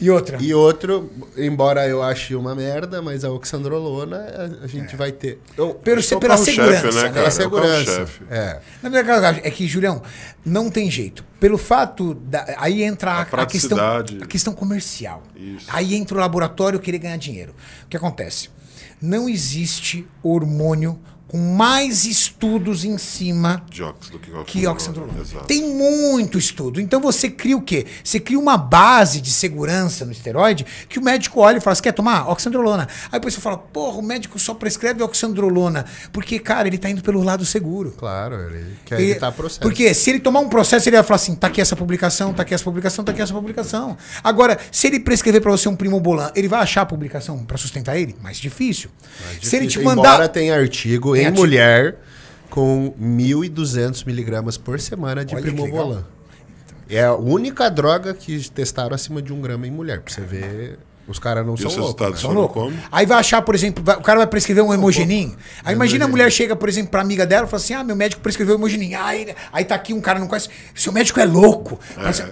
S3: E outra. E outro, embora eu ache uma merda, mas a oxandrolona a, gente é. vai ter. Eu, Pelo, né, né? eu pela
S1: segurança. Chefe, né, Cara? Pela segurança. É. Na verdade, é que, Julião, não tem jeito. Pelo fato. Da, aí entra a, a, a questão, a questão comercial. Isso. Aí entra o laboratório querer ganhar dinheiro. O que acontece? Não existe hormônio com mais estudos em cima de óxido que oxandrolona. Tem muito estudo. Então você cria o quê? Você cria uma base de segurança no esteroide que o médico olha e fala: você quer tomar? Oxandrolona. Aí depois você fala, porra, o médico só prescreve oxandrolona. Porque, cara, ele tá indo pelo lado seguro.
S3: Claro, ele quer evitar processo. Porque
S1: se ele tomar um processo, ele vai falar assim: tá aqui essa publicação, tá aqui essa publicação, tá aqui essa publicação. Agora, se ele prescrever para você um primo bolan, ele vai achar a publicação para sustentar ele? Mais difícil. Mais difícil. Se ele te mandar.
S3: tem artigo em ativo. mulher com 1.200 miligramas por semana de primobolan. É a única droga que testaram acima de um grama em mulher. Pra você ver, os caras não
S2: e são loucos. Né? São loucos.
S1: Aí vai achar, por exemplo, o cara vai prescrever um hemogenin. Aí imagina a mulher chega, por exemplo, pra amiga dela e fala assim, ah, meu médico prescreveu hemogenin. Aí, aí tá aqui um cara não conhece. Seu médico é louco. É. Mas,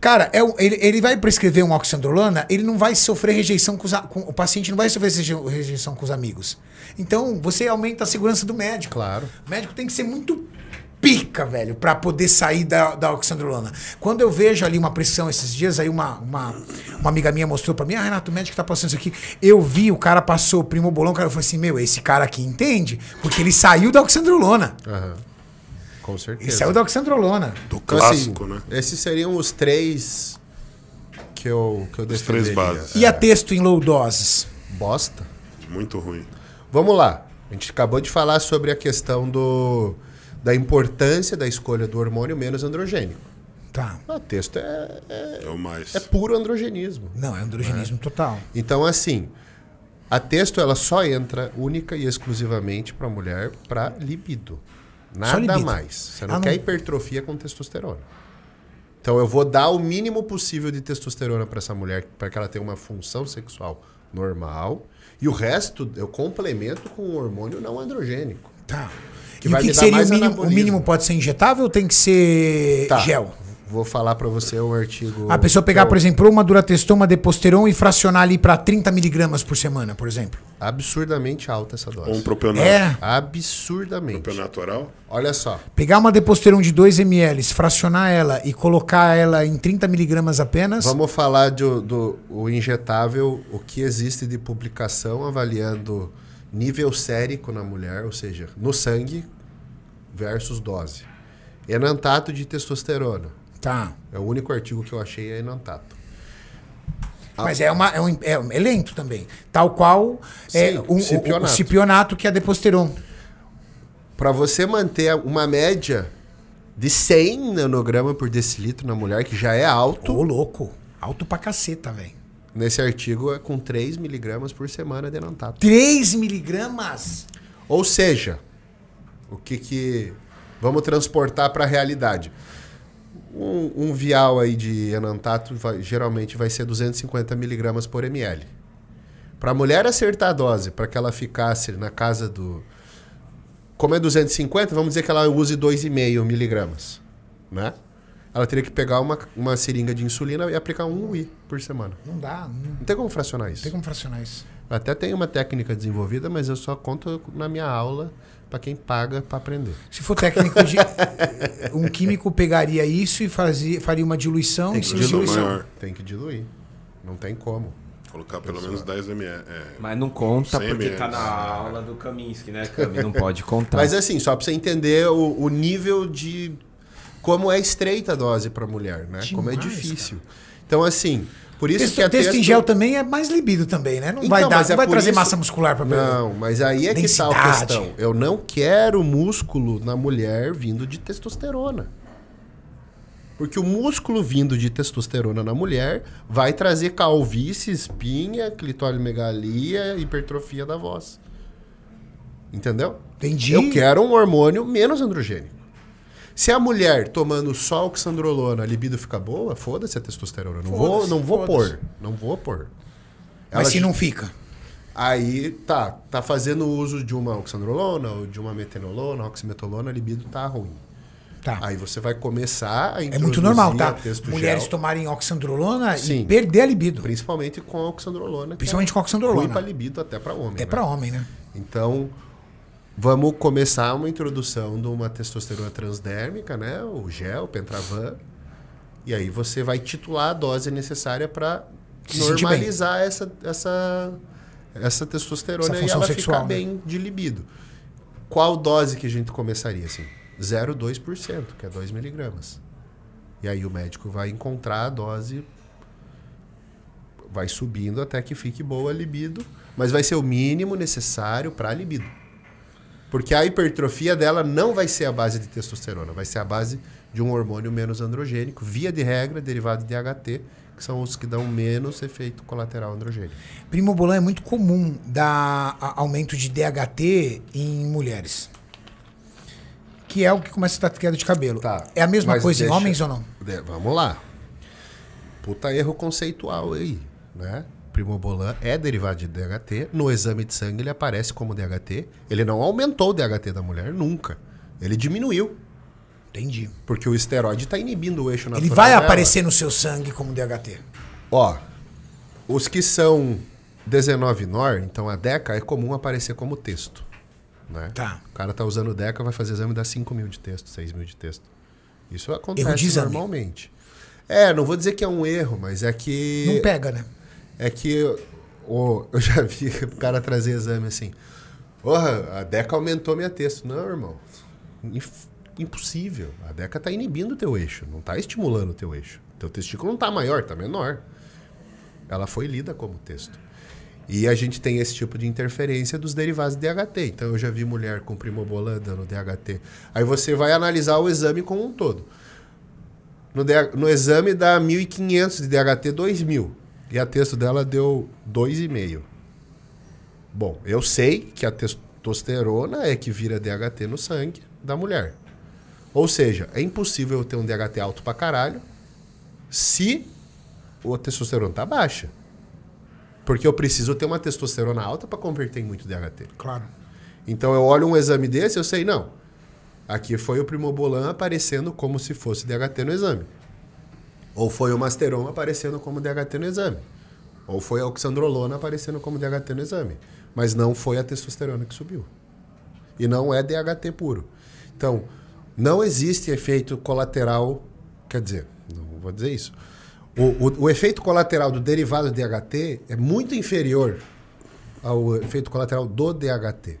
S1: Cara, é, ele, ele vai prescrever um oxandrolona, ele não vai sofrer rejeição com, os, com o paciente não vai sofrer rejeição com os amigos. Então, você aumenta a segurança do médico. Claro. O médico tem que ser muito pica, velho, para poder sair da, da oxandrolona. Quando eu vejo ali uma pressão esses dias, aí uma, uma, uma amiga minha mostrou para mim, ah, Renato, o médico tá passando isso aqui. Eu vi, o cara passou o primo bolão, o cara falou assim, meu, esse cara aqui entende, porque ele saiu da oxandrolona.
S3: Uhum. Com certeza. E é o da
S1: Oxandrolona. Do clássico,
S3: então, assim, né? Esses seriam os três que eu, que eu Os três bases. E a texto em low doses? Bosta. Muito ruim. Vamos lá. A gente acabou de falar sobre a questão do, da importância da escolha do hormônio menos androgênico. Tá. O texto é, é, é o mais. É puro androgenismo. Não, é androgenismo né? total. Então, assim, a texto ela só entra única e exclusivamente para mulher para libido. Nada mais. Você ah, não quer hipertrofia com testosterona. Então eu vou dar o mínimo possível de testosterona para essa mulher, para que ela tenha uma função sexual normal. E o resto eu complemento com um hormônio não androgênico. Tá. Que e vai o que, que seria o mínimo, o mínimo?
S1: pode ser injetável ou tem que ser tá. gel? Vou
S3: falar para você o artigo. A pessoa pegar, eu... por exemplo,
S1: uma durateston, uma deposteron e fracionar ali para 30 miligramas por semana, por exemplo.
S3: Absurdamente alta essa dose. Ou um propionato. É. Absurdamente. Propionato oral? Olha só.
S1: Pegar uma deposteron de 2 ml, fracionar ela e colocar ela em 30 miligramas apenas. Vamos
S3: falar do, do o injetável, o que existe de publicação avaliando nível sérico na mulher, ou seja, no sangue versus dose. Enantato de testosterona Tá. É o único artigo que eu achei é enantato. Mas é, uma,
S1: é, um, é, é lento também. Tal qual
S3: é um, cipionato. o cipionato que é deposteron. Para você manter uma média de 100 nanograma por decilitro na mulher, que já é alto. Ô, louco. Alto pra caceta, velho. Nesse artigo é com 3 miligramas por semana de enantato. 3 miligramas? Ou seja, o que que... Vamos transportar para a realidade. Um, um, vial aí de enantato vai, geralmente vai ser 250 miligramas por ml. Para a mulher acertar a dose, para que ela ficasse na casa do... Como é 250, vamos dizer que ela use 2,5 miligramas, né? Ela teria que pegar uma, uma seringa de insulina e aplicar um UI por semana.
S1: Não dá. Não,
S3: não tem como fracionar isso. Não tem como fracionar isso. Até tem uma técnica desenvolvida, mas eu só conto na minha aula para quem paga para aprender. Se for
S1: técnico de. <laughs> um químico pegaria isso e fazia, faria uma diluição Tem que diluir. Maior.
S2: Tem que diluir. Não tem como. Colocar pelo menos 10 ml. É, Mas não conta porque tá na ah. aula do Kaminsky, né, Cami? Não pode
S3: contar. Mas assim, só para você entender o, o, nível de. Como é estreita a dose para mulher, né? Demais, como é difícil. Cara. Então, assim, por isso texto, que texto texto... em gel
S1: também é mais libido também, né? Não então, vai dar, não é vai trazer isso... massa muscular para Não, mas aí é densidade. que tá a questão.
S3: Eu não quero músculo na mulher vindo de testosterona. Porque o músculo vindo de testosterona na mulher vai trazer calvície, espinha, megalia hipertrofia da voz. Entendeu? Entendi. Eu quero um hormônio menos androgênico. Se a mulher tomando só oxandrolona, a libido fica boa, foda-se a testosterona. Não vou, não vou pôr. Não vou pôr. Ela Mas se não fica? Aí tá, tá fazendo uso de uma oxandrolona ou de uma metenolona, oximetolona, a libido tá ruim. Tá. Aí você vai começar a É muito normal, tá? Mulheres gel. tomarem oxandrolona Sim. e perder a libido. Principalmente com a oxandrolona.
S1: Principalmente é com a oxandrolona. É ruim pra
S3: libido até para homem. Até né? para homem, né? Então, Vamos começar uma introdução de uma testosterona transdérmica, né? O gel, o Pentravan. E aí você vai titular a dose necessária para normalizar essa, essa, essa testosterona essa e ela sexual, ficar né? bem né? de libido. Qual dose que a gente começaria assim? 0,2%, que é 2 miligramas. E aí o médico vai encontrar a dose, vai subindo até que fique boa a libido, mas vai ser o mínimo necessário para a libido. Porque a hipertrofia dela não vai ser a base de testosterona, vai ser a base de um hormônio menos androgênico, via de regra, derivado de DHT, que são os que dão menos efeito colateral androgênico. Primobolan é muito comum dar aumento de DHT em mulheres.
S1: Que é o que começa a dar queda de cabelo. Tá, é a mesma coisa deixa, em homens ou não?
S3: Vamos lá. Puta erro conceitual aí, né? Primobolan é derivado de DHT. No exame de sangue ele aparece como DHT. Ele não aumentou o DHT da mulher nunca. Ele diminuiu. Entendi. Porque o esteroide está inibindo o eixo natural. Ele vai dela. aparecer
S1: no seu sangue como DHT.
S3: Ó, os que são 19 NOR, então a DECA, é comum aparecer como texto. Né? Tá. O cara tá usando DECA, vai fazer exame e dá 5 mil de texto, 6 mil de texto. Isso acontece normalmente. É, não vou dizer que é um erro, mas é que. Não pega, né? é que oh, eu já vi <laughs> o cara trazer exame assim. Porra, a DECA aumentou minha texto. Não, irmão. Impossível. A DECA está inibindo o teu eixo, não está estimulando o teu eixo. Teu testículo não está maior, está menor. Ela foi lida como texto. E a gente tem esse tipo de interferência dos derivados de DHT. Então eu já vi mulher com primobolan dando DHT. Aí você vai analisar o exame como um todo. No, DH, no exame dá 1.500 de DHT, 2.000. E a texto dela deu 2,5. Bom, eu sei que a testosterona é que vira DHT no sangue da mulher. Ou seja, é impossível eu ter um DHT alto pra caralho se a testosterona tá baixa. Porque eu preciso ter uma testosterona alta para converter em muito DHT. Claro. Então eu olho um exame desse, eu sei, não. Aqui foi o primobolan aparecendo como se fosse DHT no exame. Ou foi o Masteron aparecendo como DHT no exame. Ou foi a oxandrolona aparecendo como DHT no exame. Mas não foi a testosterona que subiu. E não é DHT puro. Então, não existe efeito colateral. Quer dizer, não vou dizer isso. O, o, o efeito colateral do derivado do DHT é muito inferior ao efeito colateral do DHT.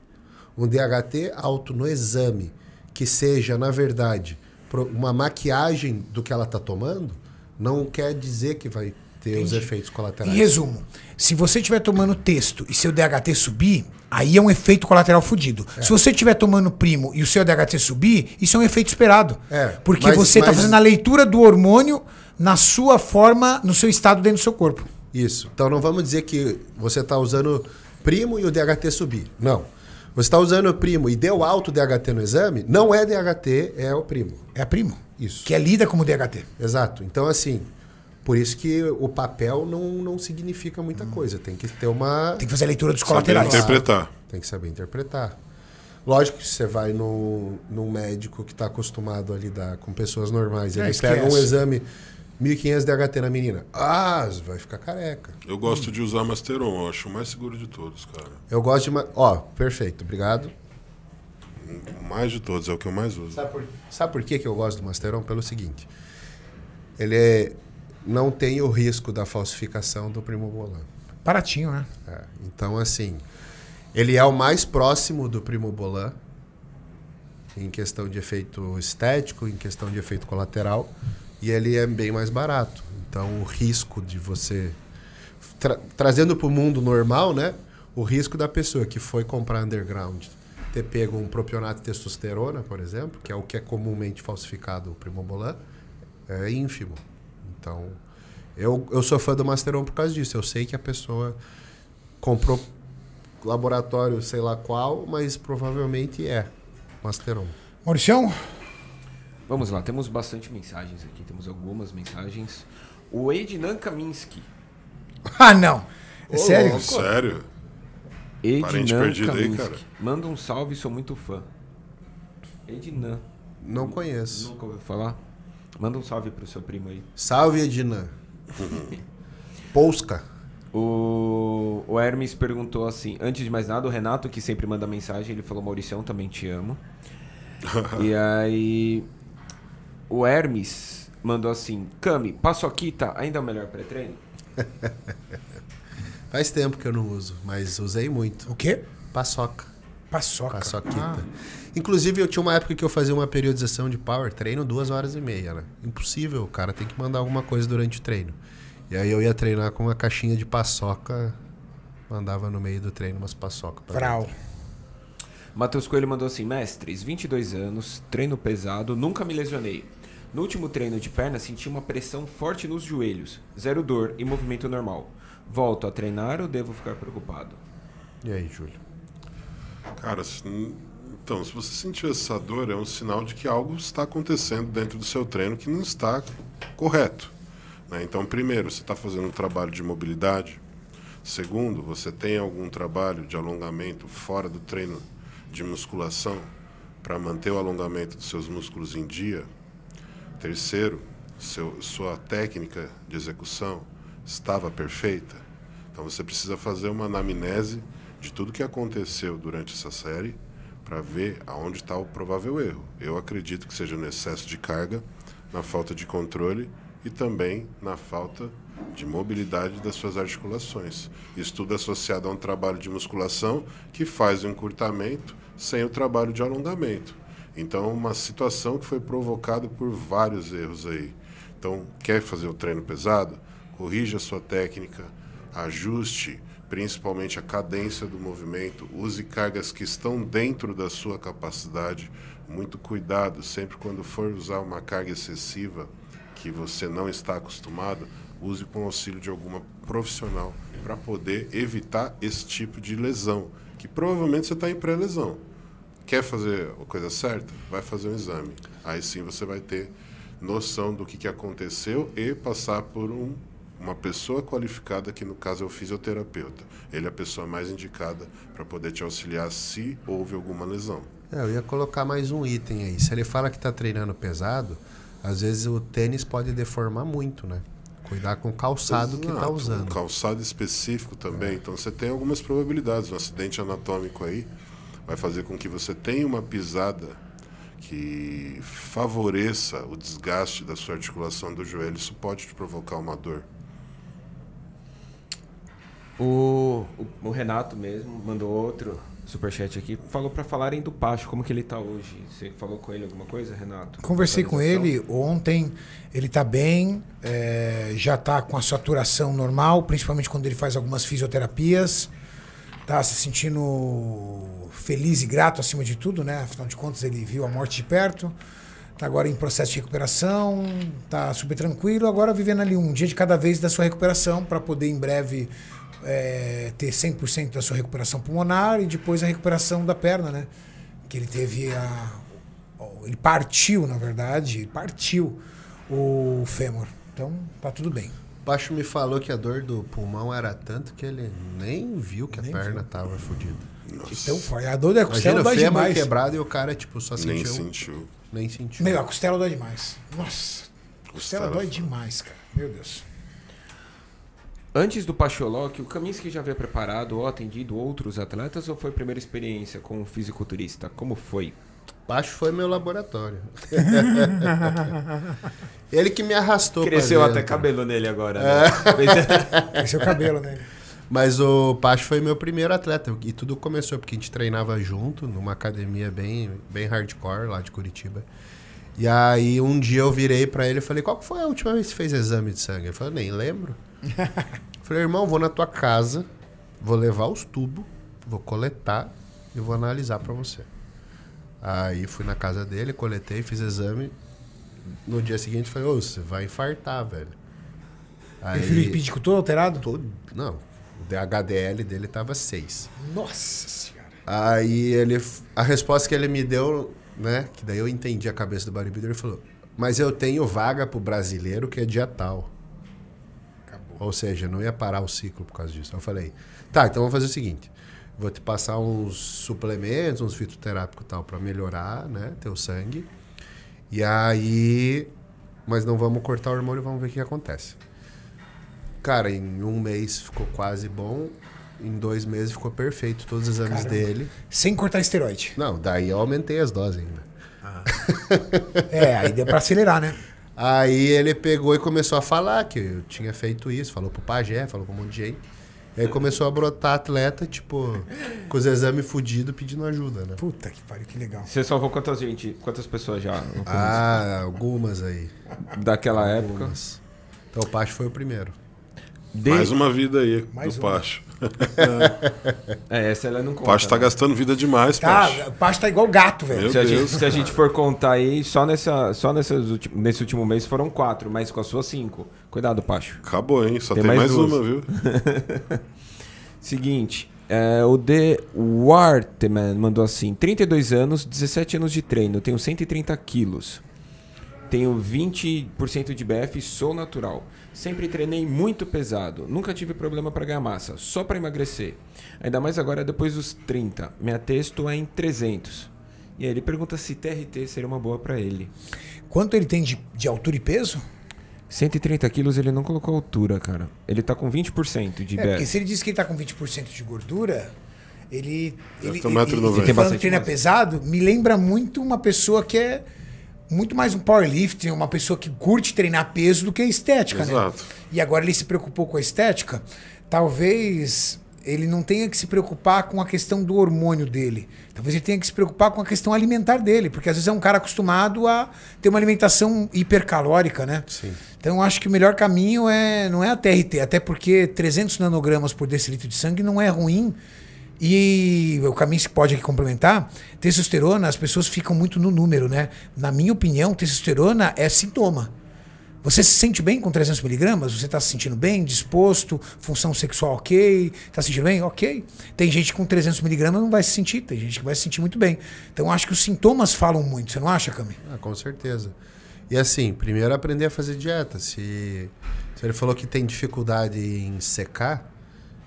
S3: Um DHT alto no exame, que seja, na verdade, uma maquiagem do que ela está tomando, não quer dizer que vai ter Entendi. os efeitos colaterais. Em resumo, se você estiver
S1: tomando texto e seu DHT subir, aí é um efeito colateral fudido. É. Se você estiver tomando primo e o seu DHT subir, isso é um efeito esperado.
S3: É, porque mas, você está mas... fazendo a
S1: leitura do hormônio
S3: na sua forma, no seu estado dentro do seu corpo. Isso. Então não vamos dizer que você está usando primo e o DHT subir. Não. Você está usando o primo e deu alto DHT no exame, não é DHT, é o primo. É primo. Isso. Que é lida como DHT. Exato. Então, assim, por isso que o papel não, não significa muita hum. coisa. Tem que ter uma. Tem que fazer a leitura dos saber colaterais. interpretar. Tem que saber interpretar. Lógico que você vai num, num médico que está acostumado a lidar com pessoas normais. É, Ele é, pega um exame 1.500 DHT na menina.
S2: Ah, vai ficar careca. Eu gosto hum. de usar Masteron, eu acho o mais seguro de todos, cara.
S3: Eu gosto de. Ó, perfeito, obrigado mais de todos, é o que eu mais uso. Sabe por, sabe por que, que eu gosto do Masteron? Pelo seguinte, ele é, não tem o risco da falsificação do Primo Bolan.
S1: Baratinho, né?
S3: É, então, assim, ele é o mais próximo do Primo Bolan em questão de efeito estético, em questão de efeito colateral, e ele é bem mais barato. Então, o risco de você... Tra trazendo para o mundo normal, né? O risco da pessoa que foi comprar underground ter pego um propionato de testosterona, por exemplo, que é o que é comumente falsificado o Primobolan, é ínfimo. Então, eu, eu sou fã do Masteron por causa disso. Eu sei que a pessoa comprou laboratório sei lá qual, mas provavelmente é
S1: Masteron. Mauricião?
S4: Vamos lá, temos bastante mensagens aqui, temos algumas mensagens. O Ednan Kaminski.
S1: ah, não! É sério?
S4: sério?
S2: Ednan Kaminsky,
S4: Manda um salve, sou muito fã. Ednan. Não conheço. Nunca ouviu falar? Manda um salve pro seu primo aí. Salve, Ednan. Polska. O, o Hermes perguntou assim: antes de mais nada, o Renato, que sempre manda mensagem, ele falou: Mauricião, também te amo. <laughs> e aí, o Hermes mandou assim: Cami, passo aqui, tá? Ainda é o melhor pré-treino? <laughs> Faz tempo que eu
S3: não uso, mas usei muito. O quê? Paçoca. Paçoca. Paçoquita. Ah. Inclusive, eu tinha uma época que eu fazia uma periodização de power treino duas horas e meia, né? Impossível, o cara tem que mandar alguma coisa durante o treino. E aí eu ia treinar com uma caixinha de paçoca,
S4: mandava no meio do treino umas paçoca. Vral. Matheus Coelho mandou assim: Mestres, 22 anos, treino pesado, nunca me lesionei. No último treino de perna, senti uma pressão forte nos joelhos, zero dor e movimento normal volto a treinar ou devo ficar
S2: preocupado? E aí, Júlio? Cara, então, se você sentir essa dor, é um sinal de que algo está acontecendo dentro do seu treino que não está correto. Né? Então, primeiro, você está fazendo um trabalho de mobilidade. Segundo, você tem algum trabalho de alongamento fora do treino de musculação para manter o alongamento dos seus músculos em dia. Terceiro, seu, sua técnica de execução estava perfeita? Então você precisa fazer uma anamnese de tudo que aconteceu durante essa série para ver aonde está o provável erro. Eu acredito que seja no excesso de carga, na falta de controle e também na falta de mobilidade das suas articulações. Isso tudo associado a um trabalho de musculação que faz o encurtamento sem o trabalho de alongamento. Então, uma situação que foi provocada por vários erros aí. Então, quer fazer o treino pesado? corrija sua técnica, ajuste principalmente a cadência do movimento, use cargas que estão dentro da sua capacidade. Muito cuidado, sempre quando for usar uma carga excessiva que você não está acostumado, use com o auxílio de alguma profissional para poder evitar esse tipo de lesão, que provavelmente você está em pré-lesão. Quer fazer a coisa certa? Vai fazer um exame. Aí sim você vai ter noção do que, que aconteceu e passar por um uma pessoa qualificada, que no caso é o fisioterapeuta. Ele é a pessoa mais indicada para poder te auxiliar se houve alguma lesão.
S3: É, eu ia colocar mais um item aí. Se ele fala que está treinando pesado, às vezes o tênis pode deformar muito, né? Cuidar com o calçado tá Exato, que está usando. Um
S2: calçado específico também. É. Então você tem algumas probabilidades. Um acidente anatômico aí vai fazer com que você tenha uma pisada que favoreça o desgaste da sua articulação do joelho. Isso pode te provocar uma dor. O,
S4: o, o, Renato mesmo mandou outro superchat aqui. Falou para falarem do Pacho, como que ele tá hoje. Você falou com ele alguma coisa, Renato? Conversei com ele
S1: ontem. Ele tá bem, é, já tá com a saturação normal, principalmente quando ele faz algumas fisioterapias. Tá se sentindo feliz e grato acima de tudo, né? Afinal de contas, ele viu a morte de perto. Tá agora em processo de recuperação, tá super tranquilo. Agora vivendo ali um dia de cada vez da sua recuperação para poder em breve é, ter 100% da sua recuperação pulmonar e depois a recuperação da perna, né? Que ele teve a. Ele partiu, na verdade, partiu o fêmur. Então, tá tudo bem.
S3: O Baixo me falou que a dor do pulmão era tanto que ele nem viu que nem a perna viu. tava fodida.
S5: Então foi. A
S3: dor da costela dói demais. quebrada e o cara, tipo,
S4: só sentiu. Nem sentiu. Nem sentiu.
S1: Meu, a costela dói demais. Nossa. Costela, costela dói foi. demais, cara. Meu Deus.
S4: Antes do Pacholok, o Kaminsky já havia preparado ou atendido outros atletas ou foi a primeira experiência com o fisiculturista? Como foi? Pacho foi meu laboratório. <laughs> ele que me arrastou.
S3: Cresceu até cabelo nele agora. Né? É. <laughs> Cresceu cabelo nele. Mas o Pacho foi meu primeiro atleta. E tudo começou porque a gente treinava junto numa academia bem, bem hardcore lá de Curitiba. E aí um dia eu virei para ele e falei: Qual foi a última vez que você fez exame de sangue? Ele falou: Nem lembro. <laughs> Falei, irmão, vou na tua casa, vou levar os tubos, vou coletar e vou analisar para você. Aí fui na casa dele, coletei, fiz exame. No dia seguinte falei, ô, você vai infartar, velho. Aí, Perfil lipídico todo alterado? Todo, não. O HDL dele tava 6. Nossa senhora. Aí ele. A resposta que ele me deu, né? Que daí eu entendi a cabeça do bodybuilder, ele falou: Mas eu tenho vaga pro brasileiro que é dia tal. Ou seja, não ia parar o ciclo por causa disso. Então eu falei, tá, então vamos fazer o seguinte. Vou te passar uns suplementos, uns fitoterápicos e tal, para melhorar, né, teu sangue. E aí... Mas não vamos cortar o hormônio, vamos ver o que acontece. Cara, em um mês ficou quase bom em dois meses ficou perfeito todos os exames Caramba. dele. Sem cortar esteroide. Não, daí eu aumentei as doses ainda. Ah. <laughs> é, aí deu pra acelerar, né? Aí ele pegou e começou a falar que eu tinha feito isso, falou pro pajé, falou pra um monte de gente. E aí começou a brotar atleta, tipo, com os exames fudidos pedindo ajuda, né? Puta que pariu, que legal.
S4: Você salvou quantas gente, quantas pessoas já? Ah, algumas aí. Daquela algumas.
S3: época. Então o Pacho
S4: foi o primeiro.
S2: De... Mais uma vida aí Mais do uma. Pacho. É. <laughs> é, essa ela não conta. Pacho tá né? gastando vida demais, tá, Pacho. Pacho tá igual gato, velho. Se, a gente, se a gente
S4: for contar aí, só, nessa, só nessas, nesse último mês foram quatro, mas com a sua cinco. Cuidado, Pacho. Acabou, hein? Só tem, tem mais, mais uma, viu? <laughs> Seguinte, é, o The Warteman mandou assim: 32 anos, 17 anos de treino, tenho 130 quilos, tenho 20% de BF, sou natural. Sempre treinei muito pesado, nunca tive problema para ganhar massa, só para emagrecer. Ainda mais agora depois dos 30. Minha texto é em 300. E aí ele pergunta se TRT seria uma boa para ele. Quanto ele tem de, de altura e peso? 130 quilos ele não colocou altura, cara. Ele tá com 20% de é, Porque se
S1: ele diz que ele tá com 20% de gordura, ele. Eu ele, ele, ele, ele, ele treina pesado, me lembra muito uma pessoa que é muito mais um powerlifting, uma pessoa que curte treinar peso do que a estética, né? Exato. né? E agora ele se preocupou com a estética, talvez ele não tenha que se preocupar com a questão do hormônio dele. Talvez ele tenha que se preocupar com a questão alimentar dele, porque às vezes é um cara acostumado a ter uma alimentação hipercalórica, né? Sim. Então eu acho que o melhor caminho é não é a TRT, até porque 300 nanogramas por decilitro de sangue não é ruim e o caminho se pode aqui complementar, testosterona, as pessoas ficam muito no número, né? Na minha opinião, testosterona é sintoma. Você se sente bem com 300 miligramas? Você está se sentindo bem, disposto, função sexual ok, está se sentindo bem? Ok. Tem gente com 300 miligramas não vai se sentir, tem gente que vai se sentir muito bem. Então acho que os sintomas falam muito, você não acha, Cami?
S3: Ah, com certeza. E assim, primeiro aprender a fazer dieta. Se, se ele falou que tem dificuldade em secar,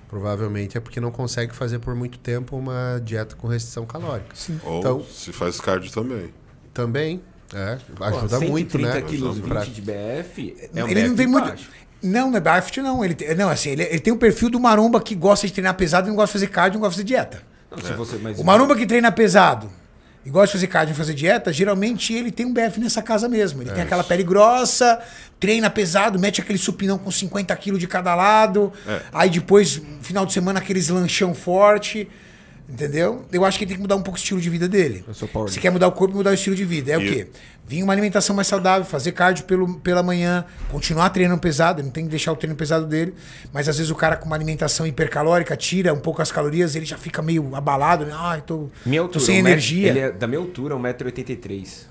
S3: Provavelmente é porque não consegue fazer por muito tempo uma dieta com restrição calórica. Sim. Ou então,
S2: se faz cardio também. Também,
S3: é. Ajuda Pô, muito, né? 130 quilos e 20 de
S4: BF
S3: é um Ele BF não tem
S1: muito... Não, não é BF, não. Ele, tem, não assim, ele, ele tem o um perfil do maromba que gosta de treinar pesado e não gosta de fazer cardio, não gosta de fazer dieta.
S4: Não, é. você, mas... O
S1: maromba que treina pesado e gosta de fazer cardio, fazer dieta, geralmente ele tem um BF nessa casa mesmo. Ele é tem aquela isso. pele grossa, treina pesado, mete aquele supinão com 50 quilos de cada lado, é. aí depois, final de semana, aqueles lanchão forte. Entendeu? Eu acho que ele tem que mudar um pouco o estilo de vida dele. Se quer mudar o corpo, mudar o estilo de vida. É e o quê? Vim uma alimentação mais saudável, fazer cardio pelo, pela manhã, continuar treinando pesado, não tem que deixar o treino pesado dele. Mas às vezes o cara com uma alimentação hipercalórica tira um pouco as calorias, ele já fica meio abalado. Ah, tô, tô sem energia. Ele é
S4: da minha altura, 1,83m.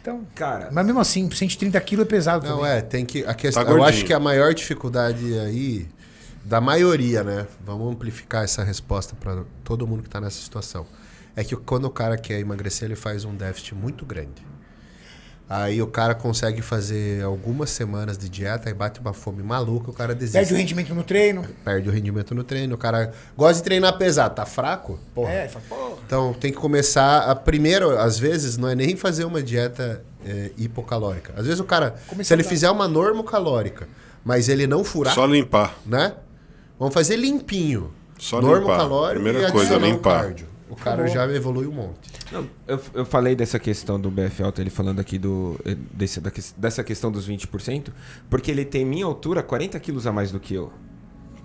S1: Então, cara. Mas mesmo assim, 130 quilos é pesado. Não, também. é,
S4: tem que. A tá questão,
S3: tá eu acho que a maior dificuldade aí da maioria, né? Vamos amplificar essa resposta para todo mundo que está nessa situação. É que quando o cara quer emagrecer, ele faz um déficit muito grande. Aí o cara consegue fazer algumas semanas de dieta e bate uma fome maluca, o cara desiste. Perde o rendimento no treino. Perde o rendimento no treino. O cara gosta de treinar pesado, tá fraco? Porra. É, fala, porra. Então tem que começar. A primeiro, às vezes, não é nem fazer uma dieta é, hipocalórica. Às vezes o cara, se ele fizer uma normocalórica, calórica, mas ele não furar. Só limpar. Né? Vamos fazer limpinho. Só limpar. calórico Primeira e coisa, é limpar. o cardio. O tá cara já evolui um monte. Não,
S4: eu, eu falei dessa questão do BF Alto, ele falando aqui do, eh, desse, da, dessa questão dos 20%, porque ele tem minha altura 40 quilos a mais do que eu.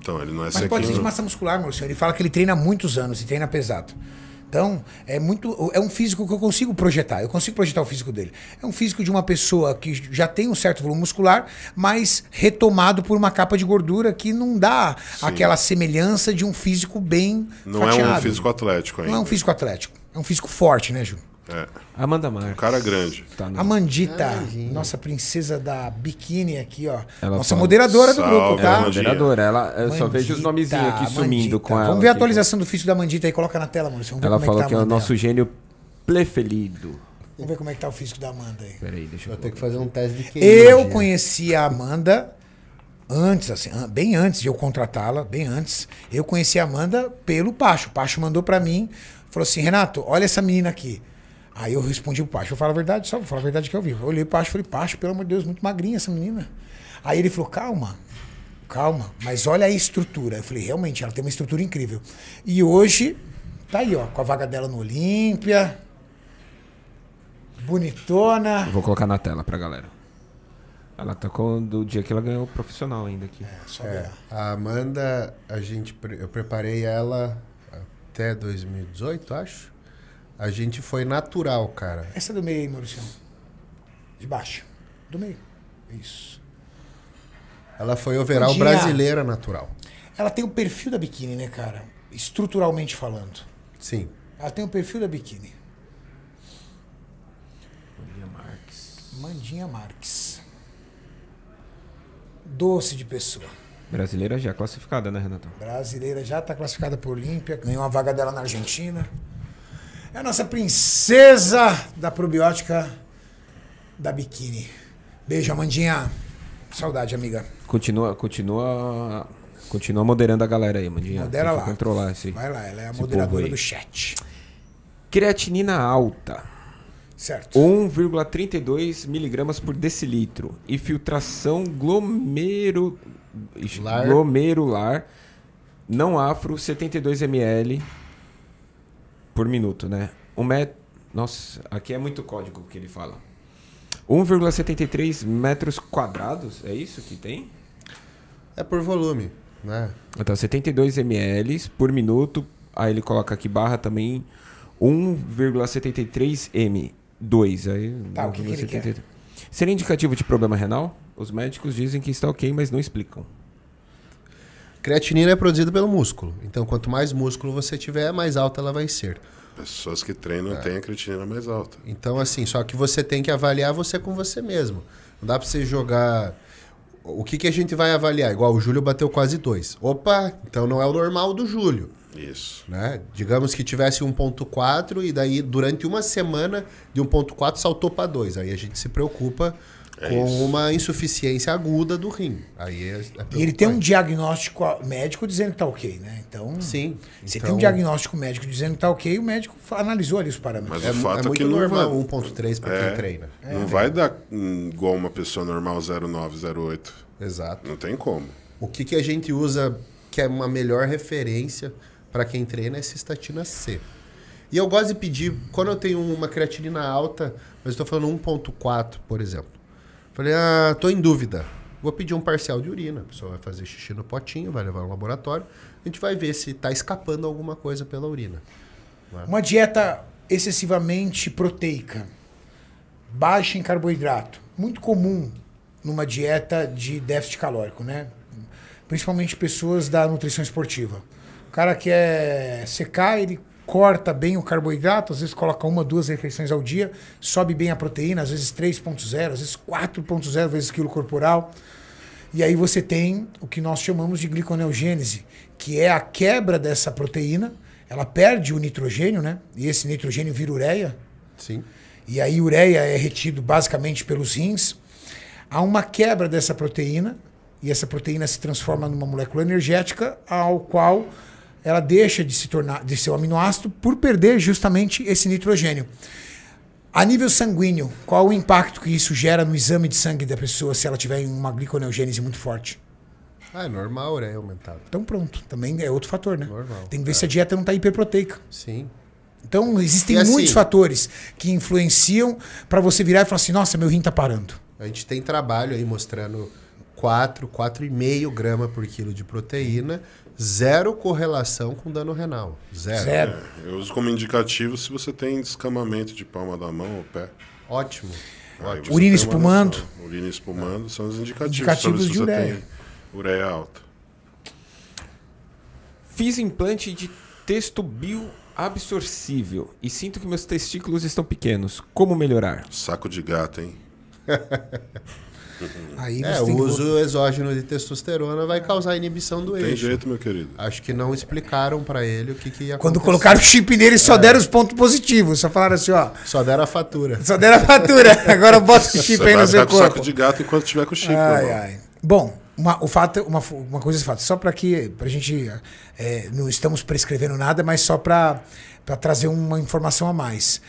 S4: Então, ele não é Mas pode ser de massa
S1: muscular, meu senhor. Ele fala que ele treina há muitos anos e treina pesado. Então, é muito. É um físico que eu consigo projetar. Eu consigo projetar o físico dele. É um físico de uma pessoa que já tem um certo volume muscular, mas retomado por uma capa de gordura que não dá Sim. aquela semelhança de um físico bem. Não fatiado. é um físico
S2: atlético ainda. Não é um
S1: físico atlético. É um físico forte, né, Ju?
S2: É.
S4: Amanda Marques. Um cara grande. Tá no... Amandita,
S1: ah, nossa princesa da biquíni aqui, ó. Ela nossa fala... moderadora do grupo,
S4: tá? Ela é moderadora. Ela, eu Mandita, só vejo os nomezinhos aqui Mandita. sumindo com ela. Vamos ver a atualização
S1: aqui. Né? do físico da Mandita aí. Coloca na tela, mano. Vamos ela é falou que, tá que é o nosso
S4: gênio preferido.
S1: Vamos ver como é que tá o físico da Amanda aí. Peraí, deixa eu... Vou ter que fazer um teste de quem. É eu imagina. conheci a Amanda antes, assim, bem antes de eu contratá-la, bem antes. Eu conheci a Amanda pelo Pacho. O Pacho mandou para mim, falou assim, Renato, olha essa menina aqui. Aí eu respondi pro Pacho, eu falo a verdade, só vou falar a verdade que eu vi. Eu olhei pro Pacho e falei, Pacho, pelo amor de Deus, muito magrinha essa menina. Aí ele falou, calma, calma, mas olha a estrutura. Eu falei, realmente, ela tem uma estrutura incrível. E hoje, tá aí, ó, com a vaga dela no Olímpia, bonitona.
S4: Eu vou colocar na tela pra galera. Ela tá com do dia que ela ganhou o profissional ainda aqui. É, só é, a Amanda, a gente, eu preparei
S3: ela até 2018, acho. A gente foi natural, cara. Essa é do meio aí, Maurício. De baixo. Do meio. Isso. Ela foi overall Podia. brasileira natural.
S1: Ela tem o perfil da biquíni, né, cara? Estruturalmente falando. Sim. Ela tem o perfil da biquíni. Mandinha Marques. Mandinha Marques. Doce de pessoa.
S4: Brasileira já é classificada, né, Renato?
S1: Brasileira já está classificada para Olímpia, ganhou uma vaga dela na Argentina. É a nossa princesa da probiótica da biquíni. Beijo, Amandinha. Saudade, amiga.
S4: Continua, continua, continua moderando a galera aí, Amandinha. Modera lá. Controlar esse, Vai lá, ela é a moderadora do chat. Creatinina alta. Certo. 1,32 miligramas por decilitro. E filtração glomero... glomerular não afro, 72 ml por minuto, né? Um met... Nossa, aqui é muito código que ele fala. 1,73 metros quadrados, é isso que tem? É por volume, né? Então, 72 ml por minuto. Aí ele coloca aqui barra também 1,73 m. 2. Aí, tá, o que, que ele quer? Seria indicativo de problema renal? Os médicos dizem que está ok, mas não explicam. Creatinina é produzida pelo músculo. Então, quanto mais
S3: músculo você tiver, mais alta ela vai ser. Pessoas que treinam é. têm a creatinina mais alta. Então, assim, só que você tem que avaliar você com você mesmo. Não dá para você jogar. O que, que a gente vai avaliar? Igual o Júlio bateu quase dois. Opa, então não é o normal do Júlio. Isso. Né? Digamos que tivesse 1.4 e daí durante uma semana de 1.4 saltou para 2. Aí a gente se preocupa é com isso. uma insuficiência aguda do rim. Aí é, é e ele tem um diagnóstico médico dizendo que tá ok, né? Então, sim.
S2: Você então... tem um então- diagnóstico
S1: médico dizendo que tá ok, o médico analisou ali os parâmetros. Mas é, o fato é, é muito que é normal
S3: 1.3 para é. quem treina. não vai
S2: dar igual uma pessoa normal 0,9, Exato. Não tem como.
S3: O que, que a gente usa que é uma melhor referência para quem treina é cistatina C. E eu gosto de pedir, quando eu tenho uma creatinina alta, mas estou falando 1.4, por exemplo. Falei, ah, tô em dúvida. Vou pedir um parcial de urina. A pessoa vai fazer xixi no potinho, vai levar ao laboratório. A gente vai ver se está escapando alguma coisa pela urina. Né? Uma dieta excessivamente proteica,
S1: baixa em carboidrato. Muito comum numa dieta de déficit calórico, né? Principalmente pessoas da nutrição esportiva cara quer é, secar, ele corta bem o carboidrato, às vezes coloca uma, duas refeições ao dia, sobe bem a proteína, às vezes 3.0, às vezes 4.0 vezes quilo corporal. E aí você tem o que nós chamamos de gliconeogênese, que é a quebra dessa proteína, ela perde o nitrogênio, né? E esse nitrogênio vira ureia. Sim. E aí ureia é retido basicamente pelos rins. Há uma quebra dessa proteína e essa proteína se transforma numa molécula energética ao qual ela deixa de se tornar de ser um aminoácido por perder justamente esse nitrogênio. A nível sanguíneo, qual o impacto que isso gera no exame de sangue da pessoa se ela tiver uma gliconeogênese muito forte? Ah, é normal, né? é Aumentado. Então pronto, também é outro fator, né? Normal. Tem que ver é. se a dieta não está hiperproteica. Sim. Então existem assim, muitos fatores que influenciam para você virar e falar assim, nossa, meu rim está parando.
S3: A gente tem trabalho aí mostrando 4, 4,5 grama por quilo de proteína zero correlação com dano renal.
S2: Zero. Zero. É, eu uso como indicativo se você tem descamamento de palma da mão ou pé. Ótimo. Ótimo. Urina espumando. Urina espumando são os indicativos. Indicativos de ureia. ureia alta.
S4: Fiz implante de texto bioabsorcível e sinto que meus testículos estão pequenos. Como
S2: melhorar? Saco de gato, hein? <laughs> Uhum. Aí é, o uso que...
S3: exógeno de testosterona vai causar inibição do eixo. Tem jeito, meu querido. Acho que não explicaram para ele o que, que ia acontecer. Quando colocaram o chip nele, só é. deram os pontos positivos. Só falaram assim, ó. Só deram a fatura.
S1: Só deram a fatura. <laughs> Agora bota o chip Você aí no seu corpo. saco de gato enquanto tiver com o chip. Ai, ai. Bom, uma, o fato, uma, uma coisa de fato, só para que a gente é, não estamos prescrevendo nada, mas só para trazer uma informação a mais.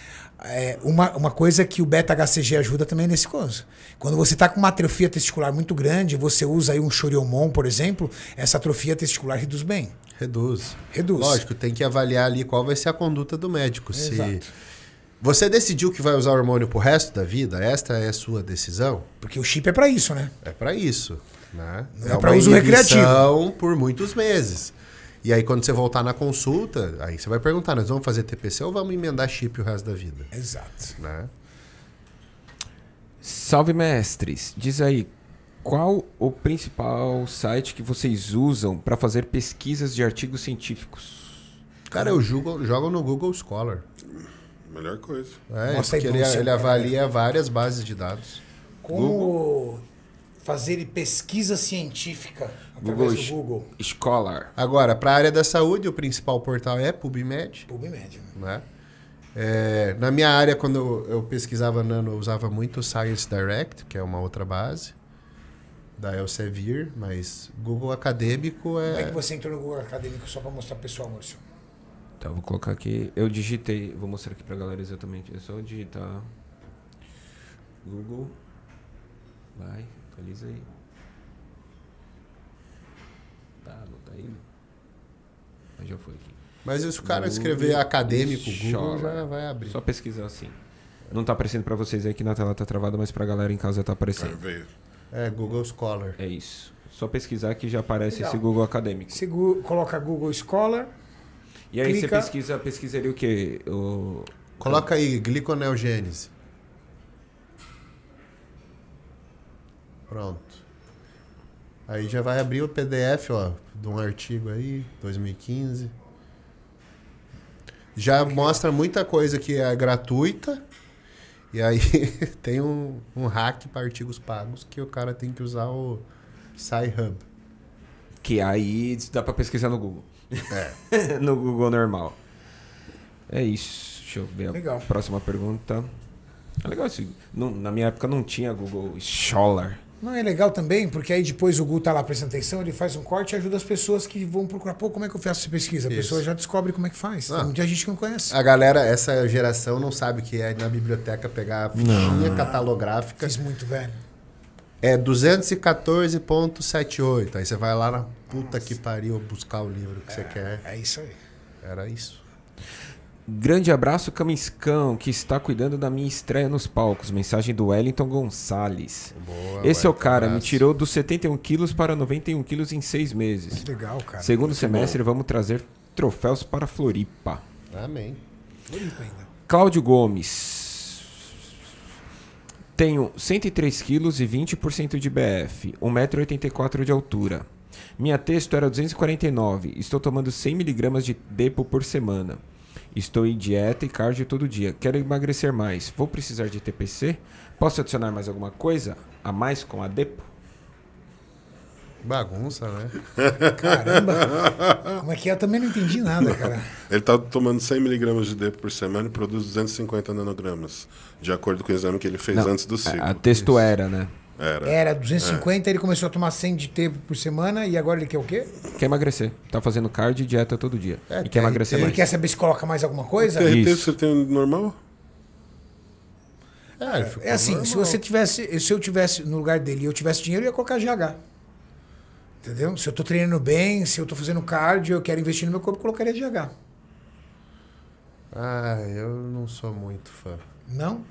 S1: É, uma, uma coisa que o beta-HCG ajuda também é nesse caso. Quando você está com uma atrofia testicular muito grande, você usa aí um choriomon, por exemplo, essa atrofia testicular reduz bem. Reduz.
S3: Reduz. Lógico, tem que avaliar ali qual vai ser a conduta do médico. Se você decidiu que vai usar hormônio o resto da vida, esta é a sua decisão? Porque o chip é para isso, né? É para isso. Né? Não é, é para uso recreativo. por muitos meses. E aí, quando você voltar na consulta, aí você vai perguntar: nós vamos fazer TPC ou vamos emendar chip o resto da vida? Exato. Né?
S4: Salve, mestres. Diz aí, qual o principal site que vocês usam para fazer pesquisas de artigos científicos? Cara, eu jogo, jogo no Google Scholar.
S2: Melhor coisa. É, Nossa, porque ele, ele avalia
S3: várias bases de dados.
S1: Como Google fazer pesquisa científica através Google, do
S3: Google. Scholar. Agora, para a área da saúde, o principal portal é PubMed. PubMed. Né? né? É, na minha área, quando eu pesquisava nano, eu usava muito Science Direct, que é uma outra base, da
S4: Elsevier, mas Google Acadêmico é... Como é que
S1: você entrou no Google Acadêmico só para mostrar pessoal, Maurício? Tá,
S4: então, vou colocar aqui. Eu digitei, vou mostrar aqui para a galera exatamente. É só digitar Google. Vai, Feliz aí. Tá, não tá indo? Né? Mas já foi aqui. Mas se o cara Google escrever acadêmico, Google já vai abrir. Só pesquisar assim. Não tá aparecendo para vocês aí que na tela tá travada, mas pra galera em casa tá aparecendo. É, Google Scholar. É isso. Só pesquisar que já aparece Legal. esse Google acadêmico. Se gu coloca Google Scholar. E aí clica... você pesquisa, pesquisaria o quê? O... Coloca aí, gliconeogênese.
S3: Pronto. Aí já vai abrir o PDF, ó, de um artigo aí, 2015. Já okay. mostra muita coisa que é gratuita.
S4: E aí <laughs>
S3: tem um, um hack para artigos pagos que o cara tem que usar o
S4: SciHub. Que aí dá para pesquisar no Google. É. <laughs> no Google normal. É isso. Deixa eu ver a próxima pergunta. É legal isso. na minha época não tinha Google Scholar.
S1: Não é legal também, porque aí depois o Gu tá lá prestando atenção, ele faz um corte e ajuda as pessoas que vão procurar. Pô, como é que eu faço essa pesquisa? A Isso. pessoa já descobre como é que faz.
S3: Ah. Muita gente que não conhece. A galera, essa geração não sabe o que é ir na biblioteca pegar a fichinha não. catalográfica. Fiz muito, velho. É 214.78. Aí você vai lá na puta Nossa. que pariu buscar o livro que é, você quer. É isso aí. Era isso.
S4: Grande abraço, Camiscão, que está cuidando da minha estreia nos palcos. Mensagem do Wellington Gonçalves. Boa, Esse é o cara, abraço. me tirou dos 71 quilos para 91 quilos em seis meses. Que legal, cara. Segundo Muito semestre, bom. vamos trazer troféus para Floripa. Amém. Cláudio Gomes. Tenho 103 quilos e 20% de BF, 1,84m de altura. Minha texto era 249, estou tomando 100 miligramas de depo por semana. Estou em dieta e cardio todo dia. Quero emagrecer mais. Vou precisar de TPC? Posso adicionar mais alguma coisa a mais com a Depo?
S3: Bagunça,
S4: né? <laughs> Caramba!
S1: Como é que é? Eu também não entendi nada, cara.
S2: <laughs> Ele está tomando 100 miligramas de Depo por semana e produz 250 nanogramas, de acordo com o exame que ele fez não, antes do é, ciclo. A texto era, né? Era. Era 250,
S1: é. ele começou a tomar 100 de tempo por semana e agora ele quer o quê?
S4: Quer emagrecer. Tá fazendo cardio e dieta todo dia. É, e quer, emagrecer
S2: mais. Ele
S1: quer saber se coloca mais alguma coisa? TRT Isso.
S2: você tem normal?
S3: É, é, é assim, normal. se você
S1: tivesse, se eu tivesse no lugar dele e eu tivesse dinheiro, eu ia colocar GH. Entendeu? Se eu tô treinando bem, se eu tô fazendo cardio, eu quero investir no meu corpo, eu colocaria GH.
S3: Ah, eu não sou muito fã. Não?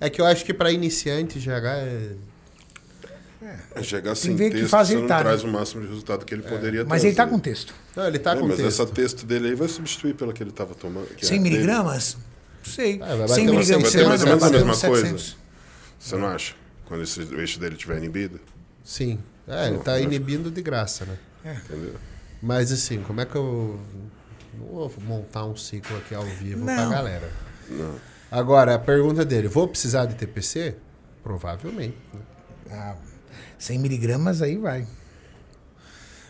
S3: É que eu acho que para iniciante GH é
S5: é. Chegar sem Tem texto,
S3: que faz você não tá, né? traz né? o máximo
S2: de resultado que ele é. poderia ter. Mas tá trazer. ele está com texto. Não, ele está é, com mas texto. Mas essa texto dele aí vai substituir pelo que ele estava tomando. 100 é miligramas?
S1: Não sei.
S3: Ah, 100 miligramas por semana vai é mais ou
S2: menos a mesma coisa. Você não acha? Quando esse, o eixo dele estiver inibido?
S3: Sim. É, tá não, ele está inibindo de graça, né? É. Entendeu? Mas assim, como é que eu... Não vou montar um ciclo aqui ao vivo para a galera. Não. Agora, a pergunta dele, vou precisar de
S4: TPC? Provavelmente.
S3: Né? Ah, 100 miligramas aí
S4: vai.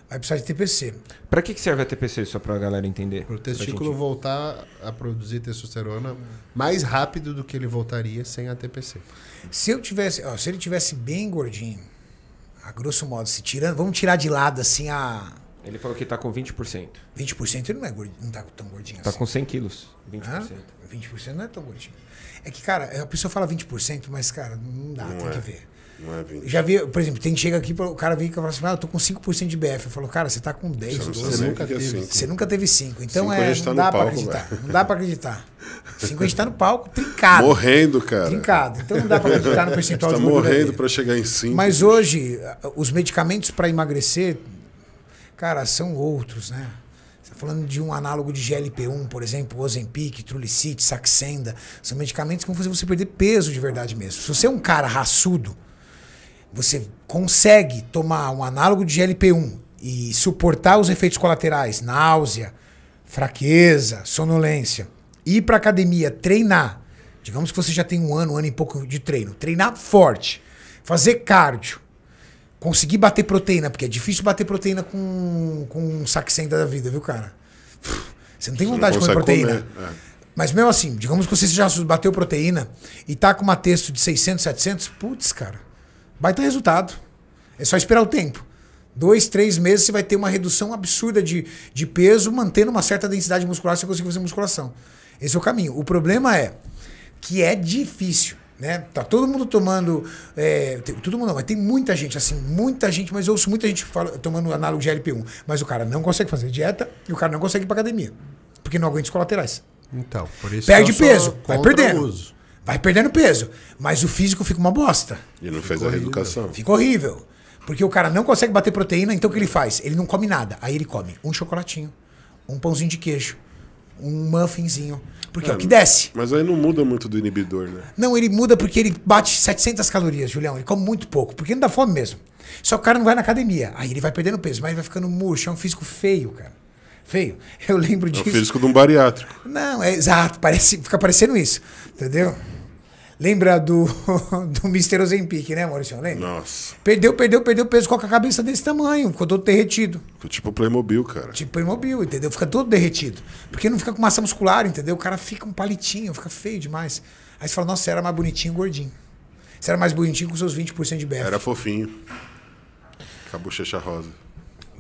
S4: Vai precisar de TPC. Para que, que serve a TPC, só para a galera entender? Para o testículo
S3: gente... voltar a produzir testosterona mais rápido do que ele voltaria sem a TPC. Se, eu tivesse, ó, se ele tivesse bem gordinho, a grosso modo,
S1: se tirando, vamos tirar de lado assim a, ele falou que está com 20%. 20% ele não é gordinho não tá tão gordinho tá assim. Tá
S4: com 100 quilos.
S1: 20%. Ah, 20% não é tão gordinho. É que, cara, a pessoa fala 20%, mas, cara, não dá, não tem é. que ver.
S2: Não é Já
S1: vi, por exemplo, tem que chega aqui, o cara vem e fala assim, ah, eu tô com 5% de BF. Eu falo, cara, você tá com 10, você, 12. É você nunca teve 5. Você nunca teve 5. Então cinco é, não tá dá, palco, não dá pra acreditar. Não dá pra acreditar. 5 a gente tá no palco, trincado. Morrendo,
S2: cara. Trincado. Então não dá pra acreditar no percentual <laughs> tá de morrendo pra chegar em 5. Mas hoje,
S1: os medicamentos pra emagrecer, cara, são outros, né? Tá falando de um análogo de GLP-1, por exemplo, Ozempic, Trulicite, Saxenda. São medicamentos que vão fazer você perder peso de verdade mesmo. Se você é um cara raçudo, você consegue tomar um análogo de GLP-1 e suportar os efeitos colaterais, náusea, fraqueza, sonolência, ir para academia, treinar. Digamos que você já tem um ano, um ano e pouco de treino. Treinar forte, fazer cardio, conseguir bater proteína, porque é difícil bater proteína com, com um saxenda da vida, viu, cara? Você não tem vontade não de comer proteína. Comer, é. Mas mesmo assim, digamos que você já bateu proteína e tá com uma texto de 600, 700, putz, cara. Baita resultado. É só esperar o tempo. Dois, três meses você vai ter uma redução absurda de, de peso, mantendo uma certa densidade muscular se você conseguir fazer musculação. Esse é o caminho. O problema é que é difícil. Né? Tá todo mundo tomando. É, tem, todo mundo não, mas tem muita gente, assim, muita gente, mas eu ouço muita gente fala, tomando análogo de LP1. Mas o cara não consegue fazer dieta e o cara não consegue ir pra academia. Porque não aguenta os colaterais.
S2: Então, por isso Perde peso, vai perdendo.
S1: Uso. Vai perdendo peso. Mas o físico fica uma bosta.
S2: E não fez a reeducação. Fica
S1: horrível. Porque o cara não consegue bater proteína, então o que ele faz? Ele não come nada. Aí ele come um chocolatinho, um pãozinho de queijo, um muffinzinho. Porque é, é o que desce.
S2: Mas aí não muda muito do inibidor, né?
S1: Não, ele muda porque ele bate 700 calorias, Julião. Ele come muito pouco, porque não dá fome mesmo. Só que o cara não vai na academia. Aí ele vai perdendo peso, mas ele vai ficando murcho. É um físico feio, cara. Feio. <laughs> Eu lembro é disso. É o físico
S2: de um bariátrico.
S1: Não, é exato. Parece, fica parecendo isso. Entendeu? Lembra do, <laughs> do Mr. Ozempic, né, Maurício? Lembra? Nossa. Perdeu, perdeu, perdeu peso com a cabeça desse tamanho, ficou todo derretido. Ficou tipo Playmobil, cara. Tipo Playmobil, entendeu? Fica todo derretido. Porque não fica com massa muscular, entendeu? O cara fica um palitinho, fica feio demais. Aí você fala, nossa, você era mais bonitinho gordinho. Você era mais bonitinho com seus 20% de BF.
S2: Era fofinho. Com a bochecha rosa.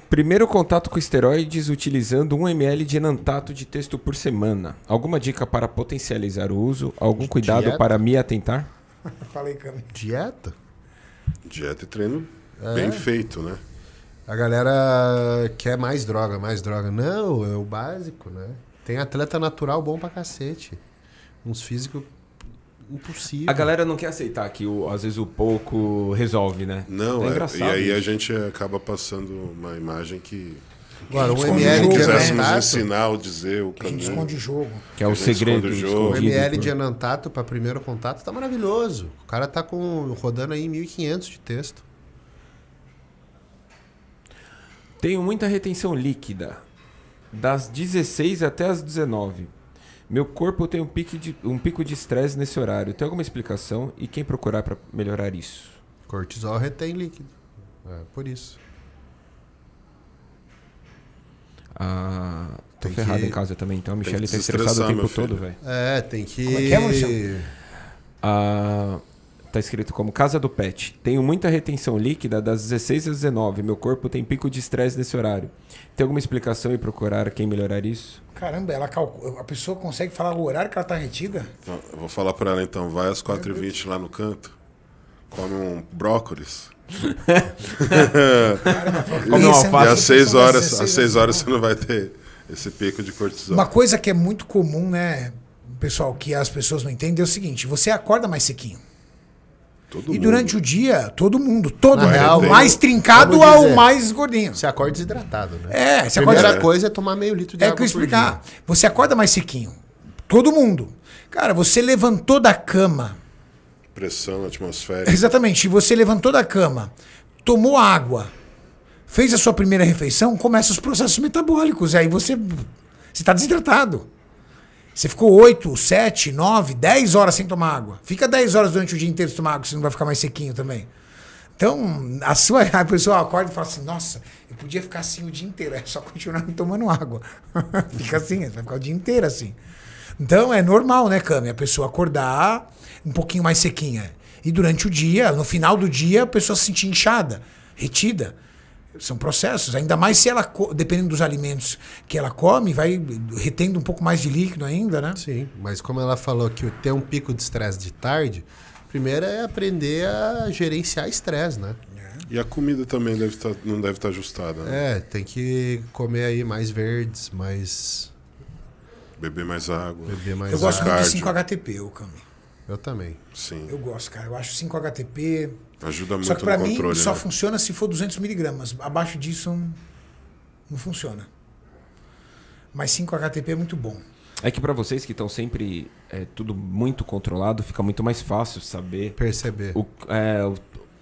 S4: Primeiro contato com esteroides utilizando 1 ml de enantato de texto por semana. Alguma dica para potencializar o uso? Algum cuidado Dieta? para me atentar?
S1: <laughs> Falei, cara.
S3: Dieta?
S2: Dieta e treino é. bem feito, né?
S3: A galera quer mais droga, mais droga. Não, é o básico, né? Tem atleta natural bom pra cacete. Uns físicos impossível. A galera
S4: não quer aceitar que o, às vezes o pouco resolve, né? Não, é, é engraçado. E aí isso. a
S2: gente acaba passando uma imagem que Agora, o ML de né? Anantato. ensinar ou dizer o caminho. A gente esconde jogo. Que é o segredo. Jogo. O ML de
S3: Anantato para primeiro contato tá maravilhoso. O cara tá com rodando aí 1500 de texto.
S4: Tenho muita retenção líquida. Das 16 até as 19. Meu corpo tem um, pique de, um pico de estresse nesse horário. Tem alguma explicação? E quem procurar para melhorar isso? Cortisol
S3: retém líquido. É por isso.
S4: Ah, tô tem ferrado que... em casa também, então. A Michelle tá estressada o tempo todo, velho.
S3: É, tem que. Como é que é, Michelle?
S4: <laughs> Ah. Tá escrito como Casa do Pet. Tenho muita retenção líquida das 16 às 19. Meu corpo tem pico de estresse nesse horário. Tem alguma explicação e procurar quem melhorar isso?
S1: Caramba, ela calcula, a pessoa consegue falar o horário que ela tá retida?
S2: Então, eu vou falar para ela então. Vai às 4h20 lá no canto, come um brócolis. Caramba, e, <laughs> e às 6 né? é horas, às 6 horas você não vai ter esse pico de cortisol.
S1: Uma coisa que é muito comum, né, pessoal, que as pessoas não entendem é o seguinte: você acorda mais
S5: sequinho. Todo
S1: e durante o dia, todo mundo, todo Na real, é mais trincado ao mais
S3: gordinho. Você acorda desidratado, né? É, você Primeira coisa é tomar meio litro de é água. É que eu explicar.
S1: Você acorda mais sequinho. Todo mundo. Cara, você levantou da cama.
S2: Pressão atmosférica. <laughs>
S1: Exatamente. Você levantou da cama, tomou água, fez a sua primeira refeição, começa os processos metabólicos. Aí você. Você está desidratado. Você ficou 8, 7, 9, 10 horas sem tomar água. Fica 10 horas durante o dia inteiro sem tomar água, você não vai ficar mais sequinho também. Então, a sua <laughs> a pessoa acorda e fala assim: nossa, eu podia ficar assim o dia inteiro, é só continuar tomando água. <laughs> Fica assim, vai ficar o dia inteiro assim. Então, é normal, né, Cami? A pessoa acordar um pouquinho mais sequinha. E durante o dia, no final do dia, a pessoa se sentir inchada, retida. São processos, ainda mais se ela, dependendo dos alimentos que ela come, vai retendo
S2: um pouco
S3: mais de líquido ainda, né? Sim, mas como ela falou que ter um pico de estresse de tarde, primeiro é aprender a gerenciar estresse, né?
S2: E a comida também deve tá, não deve estar tá ajustada.
S3: Né? É, tem que comer aí mais verdes, mais.
S2: Beber mais água. Beber mais eu água. gosto muito de
S3: 5-HTP, o Cami. Eu também. Sim.
S1: Eu gosto, cara. Eu acho 5-HTP.
S2: Ajuda muito só que pra mim, Só né?
S1: funciona se for 200 miligramas. Abaixo disso não funciona. Mas 5 HTP é muito bom.
S4: É que para vocês que estão sempre é, tudo muito controlado, fica muito mais fácil saber. Perceber. O, é, o,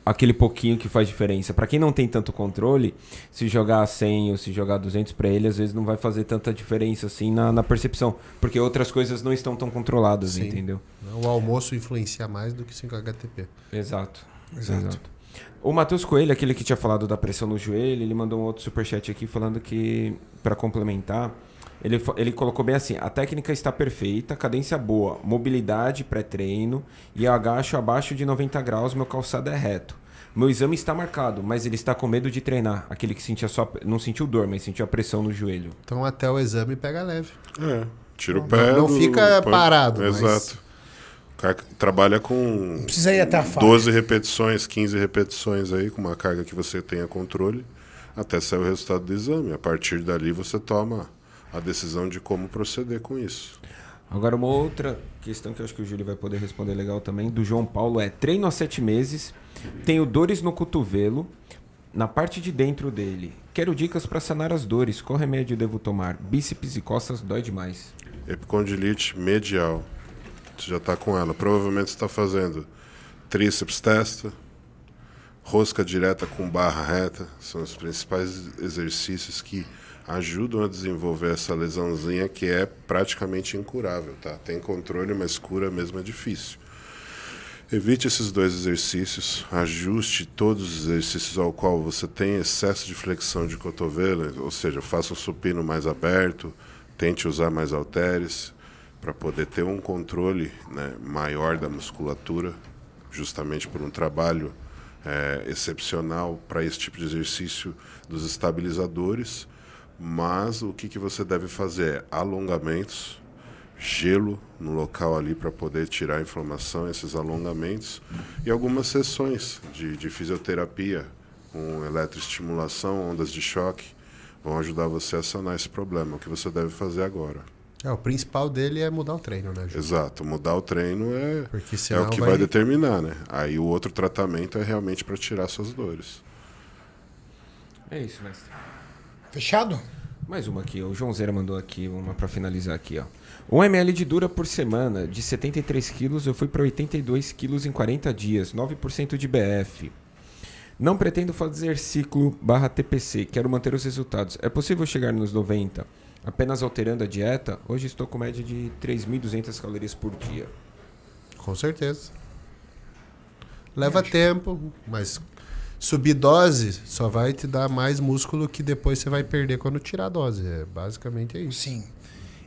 S4: aquele pouquinho que faz diferença. Para quem não tem tanto controle, se jogar 100 ou se jogar 200 para ele, às vezes não vai fazer tanta diferença assim na, na percepção, porque outras coisas não estão tão controladas, Sim. entendeu?
S3: O almoço influencia mais do que 5 HTP. Exato. Exato. Exato.
S4: O Matheus Coelho, aquele que tinha falado da pressão no joelho, ele mandou um outro superchat aqui falando que, para complementar, ele, ele colocou bem assim: a técnica está perfeita, cadência boa, mobilidade pré-treino e eu agacho abaixo de 90 graus, meu calçado é reto. Meu exame está marcado, mas ele está com medo de treinar. Aquele que sentia só, não sentiu dor, mas sentiu a pressão no joelho.
S2: Então até o
S3: exame pega leve.
S2: É, tira o pé. Não, não fica parado. Exato trabalha com Precisa ir até a 12 repetições, 15 repetições aí, com uma carga que você tenha controle, até sair o resultado do exame. A partir dali você toma a decisão de como proceder com isso. Agora, uma outra questão que eu acho que o Júlio vai poder responder legal também, do
S4: João Paulo, é treino há sete meses, tenho dores no cotovelo, na parte de dentro dele. Quero dicas para sanar as dores. Qual remédio devo tomar? Bíceps e costas dói
S2: demais. Epicondilite medial. Você já está com ela. Provavelmente está fazendo tríceps testa, rosca direta com barra reta. São os principais exercícios que ajudam a desenvolver essa lesãozinha que é praticamente incurável, tá? Tem controle, mas cura mesmo é difícil. Evite esses dois exercícios, ajuste todos os exercícios ao qual você tem excesso de flexão de cotovelo, ou seja, faça um supino mais aberto, tente usar mais halteres, para poder ter um controle né, maior da musculatura, justamente por um trabalho é, excepcional para esse tipo de exercício dos estabilizadores. Mas o que, que você deve fazer é alongamentos, gelo no local ali para poder tirar a inflamação, esses alongamentos e algumas sessões de, de fisioterapia com eletroestimulação, ondas de choque, vão ajudar você a sanar esse problema, o que você deve fazer agora.
S3: É, o principal dele é mudar o treino, né? Júlio?
S2: Exato, mudar o treino é, é o que vai... vai... determinar, né? Aí o outro tratamento é realmente para tirar suas dores.
S4: É isso, mestre.
S2: Fechado? Mais uma aqui, o João Zera mandou aqui, uma para
S4: finalizar aqui, ó. 1 ml de dura por semana, de 73 quilos eu fui para 82 quilos em 40 dias, 9% de BF. Não pretendo fazer ciclo barra TPC, quero manter os resultados. É possível chegar nos 90 apenas alterando a dieta, hoje estou com média de 3.200 calorias por dia. Com certeza.
S3: Leva tempo, mas subir dose só vai te dar mais músculo que depois você vai perder quando tirar a dose. É basicamente é isso. Sim.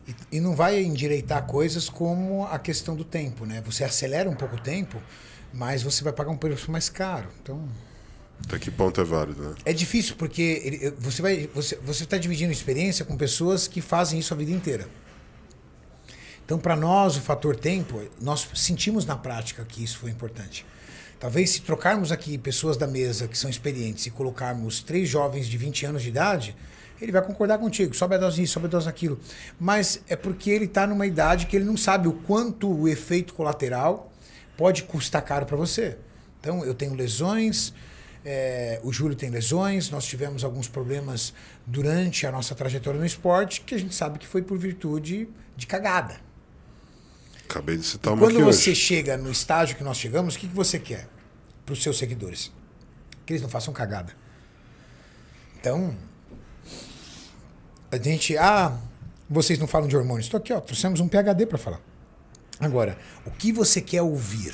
S1: E, e não vai endireitar coisas como a questão do tempo, né? Você acelera um pouco o tempo, mas você vai pagar um preço mais caro. Então.
S2: Até tá, que ponto é válido, né?
S1: É difícil, porque ele, você vai. Você está dividindo experiência com pessoas que fazem isso a vida inteira. Então, para nós, o fator tempo, nós sentimos na prática que isso foi importante. Talvez se trocarmos aqui pessoas da mesa que são experientes e colocarmos três jovens de 20 anos de idade, ele vai concordar contigo, sobe a dose disso, sobe a dose daquilo. Mas é porque ele está numa idade que ele não sabe o quanto o efeito colateral pode custar caro para você. Então, eu tenho lesões, é, o Júlio tem lesões, nós tivemos alguns problemas durante a nossa trajetória no esporte, que a gente sabe que foi por virtude de cagada.
S2: Acabei de citar uma Quando você hoje.
S1: chega no estágio que nós chegamos, o que, que você quer para os seus seguidores? Que eles não façam cagada. Então, a gente. Ah, vocês não falam de hormônios. Estou aqui, ó, trouxemos um PHD para falar. Agora, o que você quer ouvir?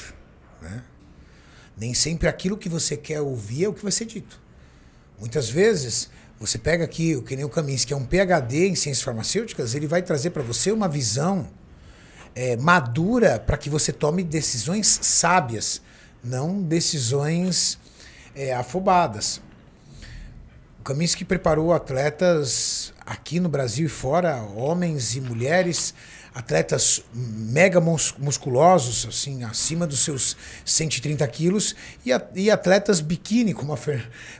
S1: Né? Nem sempre aquilo que você quer ouvir é o que vai ser dito. Muitas vezes, você pega aqui o que nem o Kaminsky, que é um PhD em ciências farmacêuticas, ele vai trazer para você uma visão é, madura para que você tome decisões sábias, não decisões é, afobadas. O Kaminsky preparou atletas aqui no Brasil e fora, homens e mulheres, atletas mega musculosos, assim, acima dos seus 130 quilos, e, a, e atletas biquíni, como a,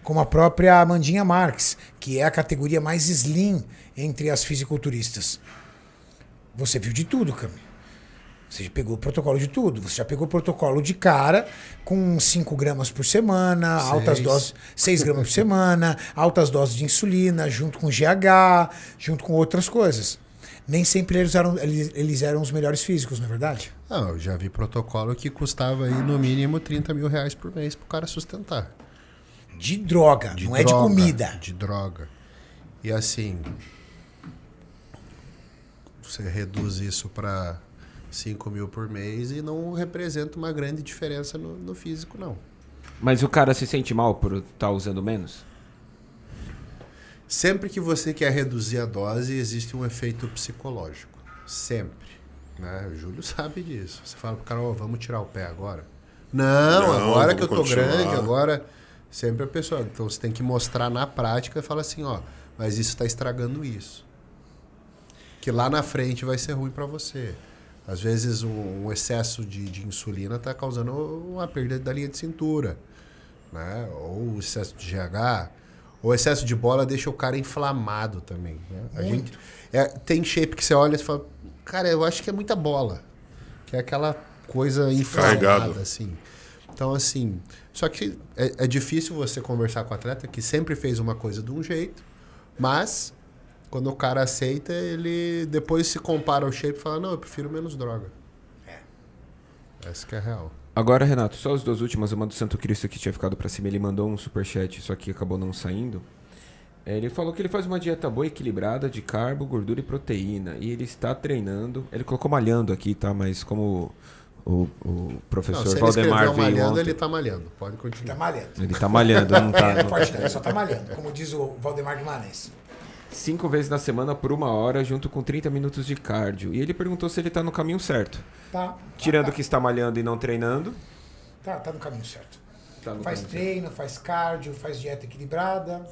S1: como a própria Amandinha Marques, que é a categoria mais slim entre as fisiculturistas. Você viu de tudo, Camila. Você já pegou o protocolo de tudo. Você já pegou o protocolo de cara com 5 gramas por semana, altas doses, 6 gramas por semana, altas doses de insulina, junto com GH, junto com outras coisas nem sempre eles eram, eles, eles eram os melhores físicos, não é verdade?
S3: Não, ah, eu já vi protocolo que custava aí no mínimo 30 mil reais por mês pro cara sustentar. De droga, de não droga, é de comida. De droga. E assim, você reduz isso para 5 mil por mês e não
S4: representa
S3: uma grande diferença no, no físico, não.
S4: Mas o cara se sente mal por estar tá usando menos?
S3: Sempre que você quer reduzir a dose, existe um efeito psicológico. Sempre. Né? O Júlio sabe disso. Você fala pro cara, oh, vamos tirar o pé agora.
S5: Não, Não agora que eu tô continuar. grande,
S3: agora. Sempre a pessoa. Então você tem que mostrar na prática e falar assim, ó, mas isso está estragando isso. Que lá na frente vai ser ruim para você. Às vezes um, excesso de, de insulina está causando uma perda da linha de cintura. Né? Ou excesso de GH o excesso de bola deixa o cara inflamado também. Né? A gente, é, tem shape que você olha e fala, cara, eu acho que é muita bola. Que é aquela coisa inflamada, assim. Então, assim, só que é, é, difícil você conversar com o atleta que sempre fez uma coisa de um jeito, mas quando o cara aceita, ele depois se compara ao shape e fala, não, eu prefiro menos droga. É. Essa que é a real.
S4: Agora, Renato, só as duas últimas. Uma do Santo Cristo que tinha ficado para cima. Ele mandou um superchat, só que acabou não saindo. É, ele falou que ele faz uma dieta boa, equilibrada, de carbo, gordura e proteína. E ele está treinando. Ele colocou malhando aqui, tá? Mas como o, o professor não, Valdemar veio malhando, ontem... ele
S3: está malhando. Pode tá continuar. Ele está malhando. Ele está malhando, não está... Não... É, é forte, né?
S4: ele só
S1: está malhando, como diz o Valdemar Guimarães
S4: cinco vezes na semana por uma hora, junto com 30 minutos de cardio. E ele perguntou se ele está no caminho certo.
S1: Tá. Tirando tá, tá. que
S4: está malhando e não treinando.
S1: Tá, tá no caminho certo. Tá no faz caminho treino, certo. faz cardio, faz dieta equilibrada.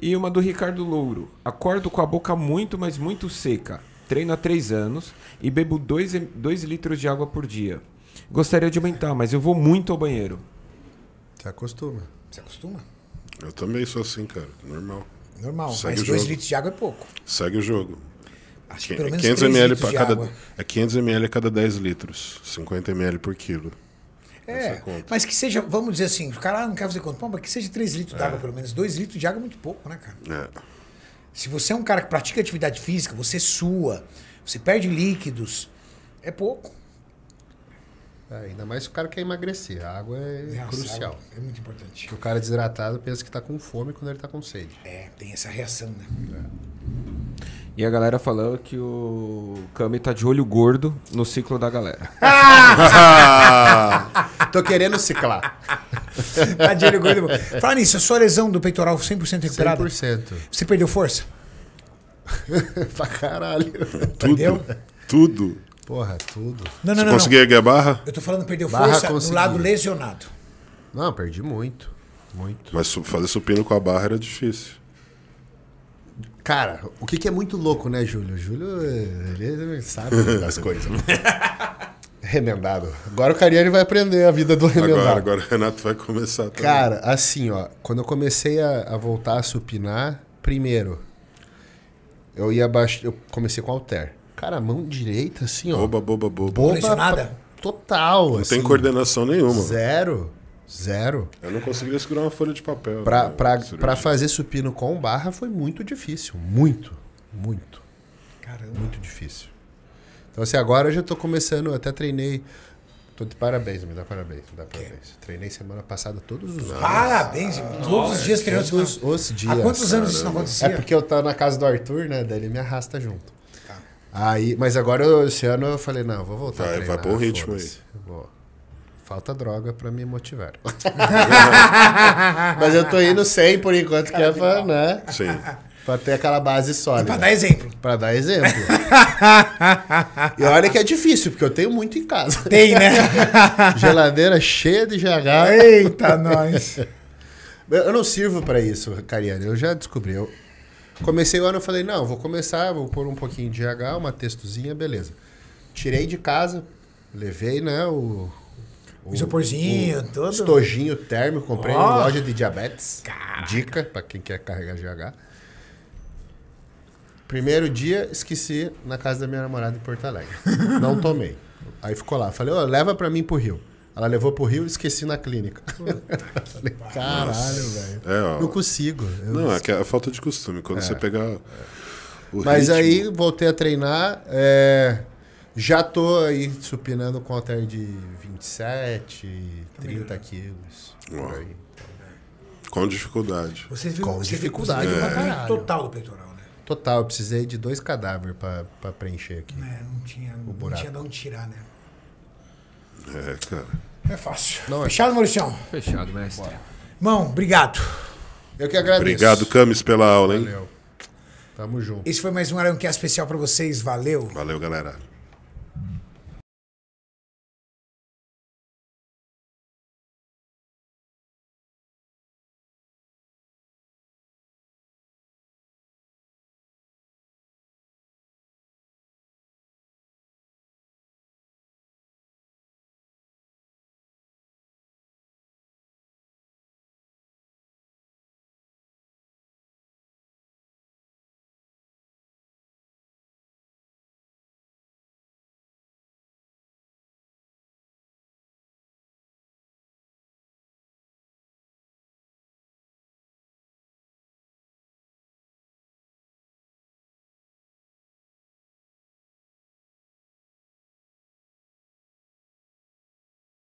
S4: E uma do Ricardo Louro. Acordo com a boca muito, mas muito seca. Treino há três anos e bebo 2 dois, dois litros de água por dia. Gostaria
S2: de aumentar, mas eu vou muito ao banheiro. Se acostuma. Se acostuma? Eu também sou assim, cara. Normal. Normal, Segue mas 2 litros de água é pouco. Segue o jogo. Acho que pelo menos 500 ml para cada água. é 500 ml a cada 10 litros, 50 ml por quilo. É, é mas
S1: que seja, vamos dizer assim, o cara não quer fazer conta, mas que seja 3 litros é. água pelo menos. 2 litros de água é muito pouco, né, cara? É. Se você é um cara que pratica atividade física, você
S3: sua, você perde líquidos, é pouco. É, ainda mais se o cara quer emagrecer. A água é crucial. é
S1: muito importante.
S3: Porque o cara desidratado pensa que está com fome quando ele está com sede. É, tem essa reação, né? É.
S4: E a galera falando que o Kami tá de olho gordo no ciclo da galera. <laughs> Ah!
S3: Tô querendo ciclar. <laughs> tá de olho gordo. Fala nisso,
S1: a sua lesão do peitoral 100% recuperada? 100%. Você perdeu força? <laughs> pra
S3: caralho.
S2: Tudo. Entendeu? Tudo. Porra, tudo. Não, não, Você não, conseguia barra? Eu tô falando
S3: perdeu barra força consegui. no lado lesionado. Não,
S2: perdi muito. Muito. Mas fazer supino com a barra era difícil.
S3: Cara, o que, que é muito louco, né, Júlio? Júlio, ele sabe das coisas. <laughs> remendado.
S2: Agora o Cariani vai aprender a vida do remendado. Agora, agora o Renato vai começar também. Cara,
S3: assim, ó. Quando eu comecei a, a voltar a supinar, primeiro, eu ia baixo, Eu comecei com alter. Cara, mão direita, assim, ó. Boba, boba, boba. Boba nada. Total. Não assim, tem
S2: coordenação nenhuma.
S3: Zero. Zero. Eu não conseguia segurar uma folha de papel. Pra, né, pra, pra fazer supino com barra foi muito difícil. Muito. Muito. Caramba. Muito difícil. Então, assim, agora eu já tô começando, até treinei. Tô de parabéns, me dá parabéns, me dá parabéns. Treinei semana passada todos os anos. Parabéns, ah, todos os dias treinando. Todos os dias. Há quantos anos isso não acontecia? É porque eu tava na casa do Arthur, né? Daí ele me arrasta junto. Aí, mas agora esse ano eu falei, não, vou voltar. Vai, para vai pôr ritmo aí. Falta droga pra me motivar. <laughs> mas eu tô indo sem por enquanto, que é pra, né? Sim. Pra ter aquela base sólida. E pra dar exemplo. Pra dar exemplo. <laughs> e olha que é difícil, porque eu tenho muito em casa. Tem, né? <laughs> Geladeira cheia de GH. Eita, nós. Eu não sirvo para isso, Cariane. Eu já descobri. Eu, Comecei o ano, eu falei, não, vou começar, vou pôr um pouquinho de GH, uma textuzinha, beleza. Tirei de casa, levei, né, o... O, isoporzinho, o, todo. Estojinho térmico, comprei oh. em loja de diabetes. Caraca. Dica para quem quer carregar GH. Primeiro dia, esqueci na casa da minha namorada em Porto Alegre. <laughs> Não tomei. Aí ficou lá. Falei, oh, leva para mim pro Rio. Ela levou pro Rio e esqueci na clínica. Falei, <laughs> caralho, velho. É, não consigo. não, não é que é a
S2: falta de costume. Quando é. você pegar o Mas ritmo... aí
S3: voltei a treinar. É... Já tô aí supinando com até de 27, 30 tá quilos. Por aí.
S2: Com dificuldade.
S3: Você viu, com você dificuldade. É. Total do peitoral, né? Total, eu precisei de dois cadáveres para preencher aqui. É, não tinha, o buraco. não tinha
S1: de onde tirar, né?
S3: É, cara.
S1: É fácil. Não Fechado, é.
S3: Fechado, mestre.
S1: Mão, obrigado. Eu que agradeço. Obrigado,
S2: Camis, pela aula, hein? Valeu.
S1: Tamo junto. Esse foi mais um Aranquia especial para vocês.
S5: Valeu. Valeu, galera.